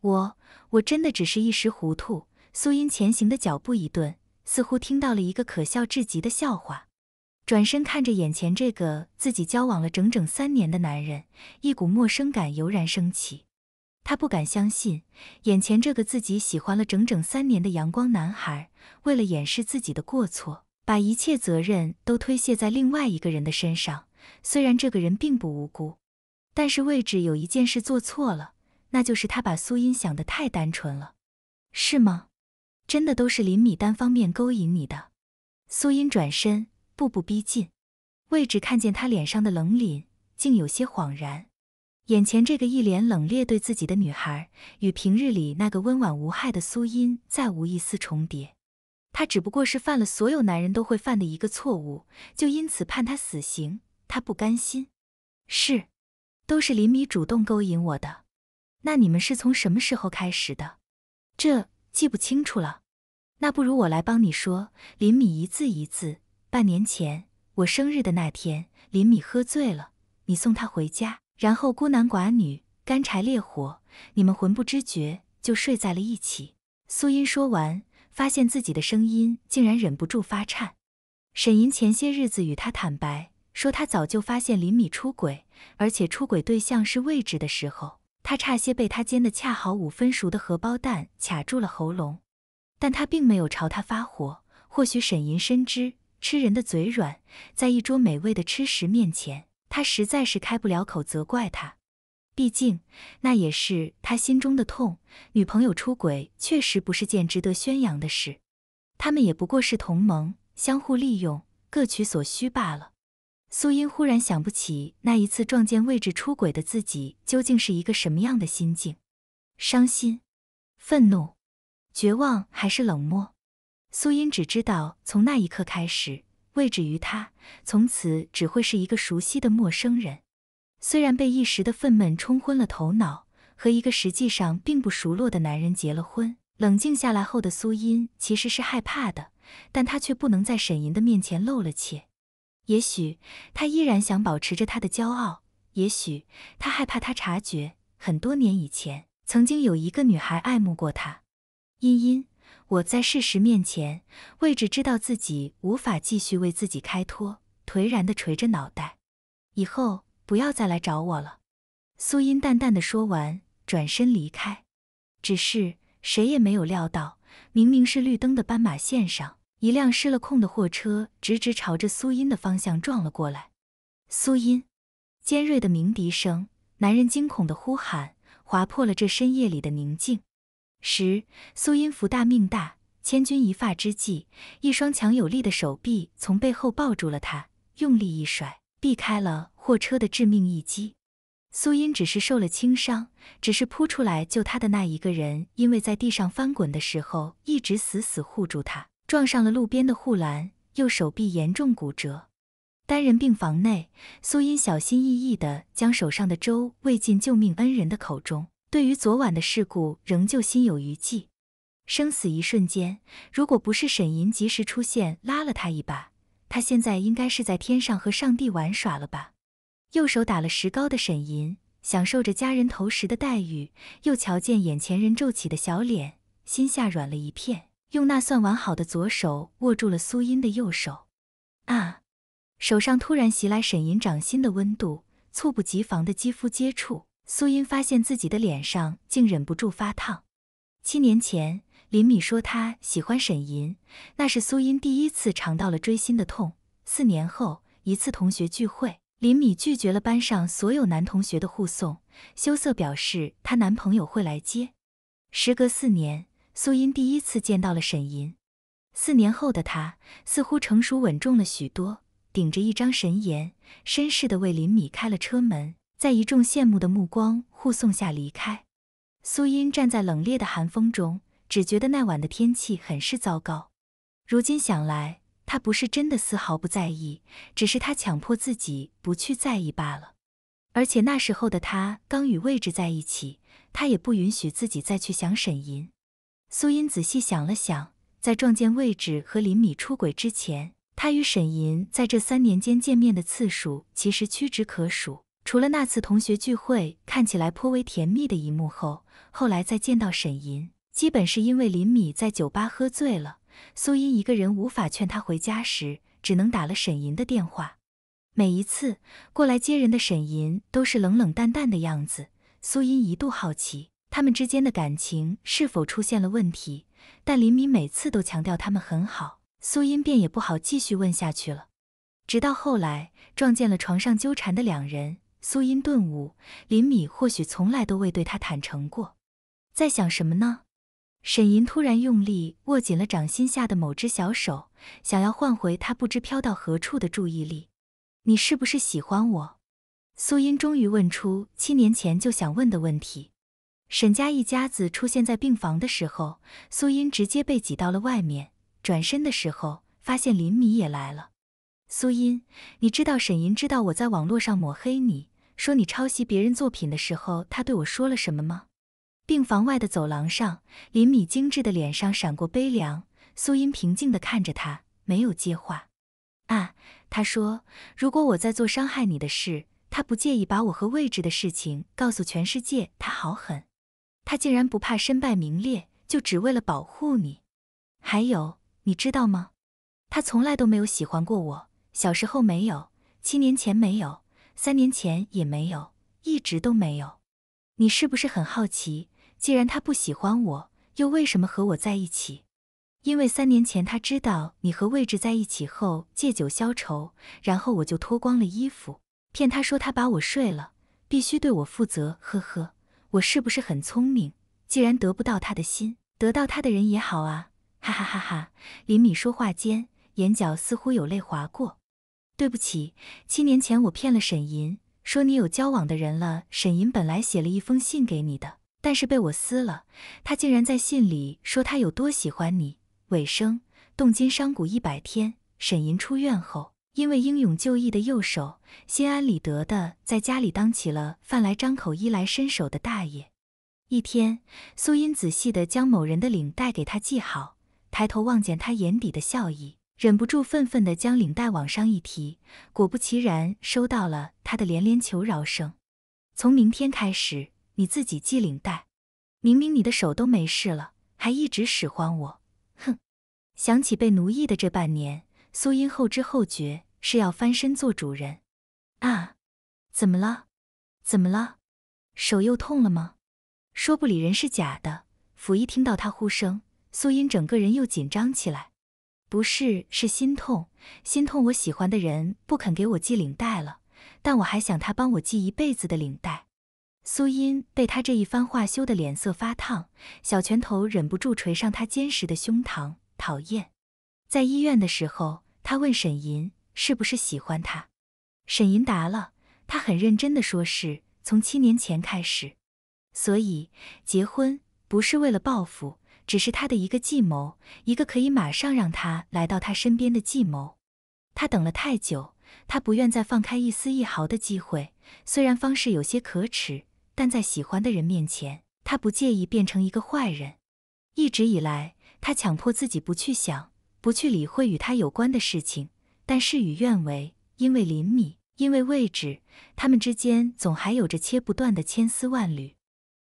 我我真的只是一时糊涂。苏茵前行的脚步一顿，似乎听到了一个可笑至极的笑话，转身看着眼前这个自己交往了整整三年的男人，一股陌生感油然升起。他不敢相信，眼前这个自己喜欢了整整三年的阳光男孩，为了掩饰自己的过错，把一切责任都推卸在另外一个人的身上。虽然这个人并不无辜，但是位置有一件事做错了，那就是他把苏音想得太单纯了，是吗？真的都是林米单方面勾引你的？苏音转身，步步逼近。位置看见他脸上的冷凛，竟有些恍然。眼前这个一脸冷冽对自己的女孩，与平日里那个温婉无害的苏音再无一丝重叠。他只不过是犯了所有男人都会犯的一个错误，就因此判他死刑。他不甘心。是，都是林米主动勾引我的。那你们是从什么时候开始的？这记不清楚了。那不如我来帮你说。林米一字一字。半年前，我生日的那天，林米喝醉了，你送他回家。然后孤男寡女，干柴烈火，你们魂不知觉就睡在了一起。苏音说完，发现自己的声音竟然忍不住发颤。沈银前些日子与他坦白，说他早就发现林米出轨，而且出轨对象是未知的时候，他差些被他煎的恰好五分熟的荷包蛋卡住了喉咙，但他并没有朝他发火。或许沈银深知吃人的嘴软，在一桌美味的吃食面前。他实在是开不了口责怪他，毕竟那也是他心中的痛。女朋友出轨确实不是件值得宣扬的事，他们也不过是同盟，相互利用，各取所需罢了。苏英忽然想不起那一次撞见位置出轨的自己究竟是一个什么样的心境，伤心、愤怒、绝望还是冷漠？苏英只知道从那一刻开始。位置于他，从此只会是一个熟悉的陌生人。虽然被一时的愤懑冲昏了头脑，和一个实际上并不熟络的男人结了婚。冷静下来后的苏音其实是害怕的，但她却不能在沈吟的面前露了怯。也许他依然想保持着他的骄傲，也许他害怕他察觉，很多年以前曾经有一个女孩爱慕过他。茵茵。我在事实面前，位置知道自己无法继续为自己开脱，颓然的垂着脑袋。以后不要再来找我了。”苏音淡淡的说完，转身离开。只是谁也没有料到，明明是绿灯的斑马线上，一辆失了控的货车直直朝着苏音的方向撞了过来。苏音，尖锐的鸣笛声，男人惊恐的呼喊，划破了这深夜里的宁静。十苏音福大命大，千钧一发之际，一双强有力的手臂从背后抱住了他，用力一甩，避开了货车的致命一击。苏音只是受了轻伤，只是扑出来救他的那一个人，因为在地上翻滚的时候一直死死护住他，撞上了路边的护栏，右手臂严重骨折。单人病房内，苏音小心翼翼地将手上的粥喂进救命恩人的口中。对于昨晚的事故，仍旧心有余悸。生死一瞬间，如果不是沈银及时出现拉了他一把，他现在应该是在天上和上帝玩耍了吧？右手打了石膏的沈银，享受着家人投食的待遇，又瞧见眼前人皱起的小脸，心下软了一片，用那算完好的左手握住了苏音的右手。啊！手上突然袭来沈银掌心的温度，猝不及防的肌肤接触。苏音发现自己的脸上竟忍不住发烫。七年前，林米说她喜欢沈银，那是苏音第一次尝到了追星的痛。四年后，一次同学聚会，林米拒绝了班上所有男同学的护送，羞涩表示她男朋友会来接。时隔四年，苏音第一次见到了沈银。四年后的她似乎成熟稳重了许多，顶着一张神颜，绅士地为林米开了车门。在一众羡慕的目光护送下离开，苏音站在冷冽的寒风中，只觉得那晚的天气很是糟糕。如今想来，他不是真的丝毫不在意，只是他强迫自己不去在意罢了。而且那时候的他刚与位置在一起，他也不允许自己再去想沈吟。苏音仔细想了想，在撞见位置和林米出轨之前，他与沈吟在这三年间见面的次数其实屈指可数。除了那次同学聚会看起来颇为甜蜜的一幕后，后来再见到沈银，基本是因为林米在酒吧喝醉了，苏音一个人无法劝他回家时，只能打了沈银的电话。每一次过来接人的沈银都是冷冷淡淡的样子，苏音一度好奇他们之间的感情是否出现了问题，但林米每次都强调他们很好，苏音便也不好继续问下去了。直到后来撞见了床上纠缠的两人。苏音顿悟，林米或许从来都未对她坦诚过，在想什么呢？沈银突然用力握紧了掌心下的某只小手，想要换回他不知飘到何处的注意力。你是不是喜欢我？苏音终于问出七年前就想问的问题。沈家一家子出现在病房的时候，苏音直接被挤到了外面。转身的时候，发现林米也来了。苏音，你知道沈银知道我在网络上抹黑你。说你抄袭别人作品的时候，他对我说了什么吗？病房外的走廊上，林米精致的脸上闪过悲凉。苏音平静地看着他，没有接话。啊，他说，如果我在做伤害你的事，他不介意把我和位置的事情告诉全世界。他好狠，他竟然不怕身败名裂，就只为了保护你。还有，你知道吗？他从来都没有喜欢过我，小时候没有，七年前没有。三年前也没有，一直都没有。你是不是很好奇？既然他不喜欢我，又为什么和我在一起？因为三年前他知道你和魏置在一起后，借酒消愁，然后我就脱光了衣服，骗他说他把我睡了，必须对我负责。呵呵，我是不是很聪明？既然得不到他的心，得到他的人也好啊！哈哈哈哈！林米说话间，眼角似乎有泪划过。对不起，七年前我骗了沈银，说你有交往的人了。沈银本来写了一封信给你的，但是被我撕了。他竟然在信里说他有多喜欢你。尾声，动筋伤骨一百天，沈银出院后，因为英勇就义的右手，心安理得的在家里当起了饭来张口、衣来伸手的大爷。一天，苏音仔细的将某人的领带给他系好，抬头望见他眼底的笑意。忍不住愤愤地将领带往上一提，果不其然收到了他的连连求饶声。从明天开始，你自己系领带。明明你的手都没事了，还一直使唤我。哼！想起被奴役的这半年，苏英后知后觉是要翻身做主人。啊？怎么了？怎么了？手又痛了吗？说不理人是假的。甫一听到他呼声，苏英整个人又紧张起来。不是，是心痛，心痛。我喜欢的人不肯给我系领带了，但我还想他帮我系一辈子的领带。苏音被他这一番话羞得脸色发烫，小拳头忍不住捶上他坚实的胸膛。讨厌。在医院的时候，他问沈银是不是喜欢他，沈银答了，他很认真的说，是从七年前开始，所以结婚不是为了报复。只是他的一个计谋，一个可以马上让他来到他身边的计谋。他等了太久，他不愿再放开一丝一毫的机会。虽然方式有些可耻，但在喜欢的人面前，他不介意变成一个坏人。一直以来，他强迫自己不去想，不去理会与他有关的事情。但事与愿违，因为林米，因为位置，他们之间总还有着切不断的千丝万缕。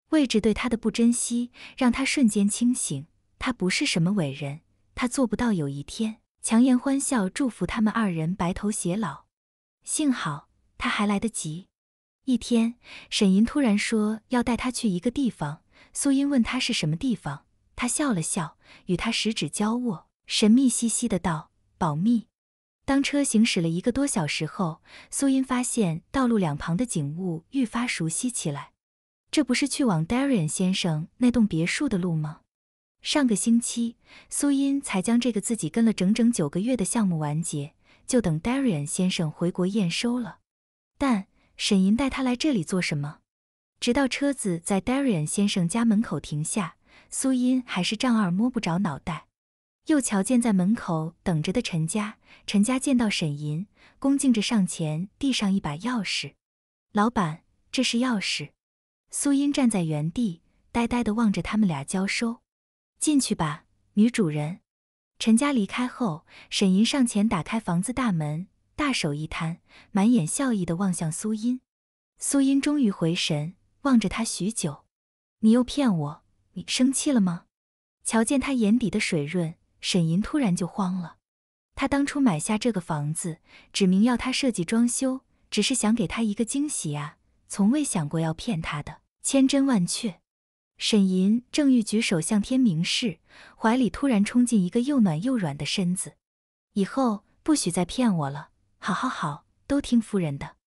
位置对他的不珍惜，让他瞬间清醒。他不是什么伟人，他做不到有一天强颜欢笑，祝福他们二人白头偕老。幸好他还来得及。一天，沈银突然说要带他去一个地方。苏英问他是什么地方，他笑了笑，与他十指交握，神秘兮兮的道：“保密。”当车行驶了一个多小时后，苏英发现道路两旁的景物愈发熟悉起来。这不是去往 Darian 先生那栋别墅的路吗？上个星期，苏音才将这个自己跟了整整九个月的项目完结，就等 Darian 先生回国验收了。但沈银带他来这里做什么？直到车子在 Darian 先生家门口停下，苏音还是丈二摸不着脑袋。又瞧见在门口等着的陈家，陈家见到沈银，恭敬着上前递上一把钥匙：“老板，这是钥匙。”苏英站在原地，呆呆地望着他们俩交收。进去吧，女主人。陈家离开后，沈银上前打开房子大门，大手一摊，满眼笑意地望向苏英。苏英终于回神，望着他许久。你又骗我？你生气了吗？瞧见他眼底的水润，沈银突然就慌了。他当初买下这个房子，指明要他设计装修，只是想给他一个惊喜啊。从未想过要骗他的，千真万确。沈吟正欲举手向天明示，怀里突然冲进一个又暖又软的身子。以后不许再骗我了，好好好，都听夫人的。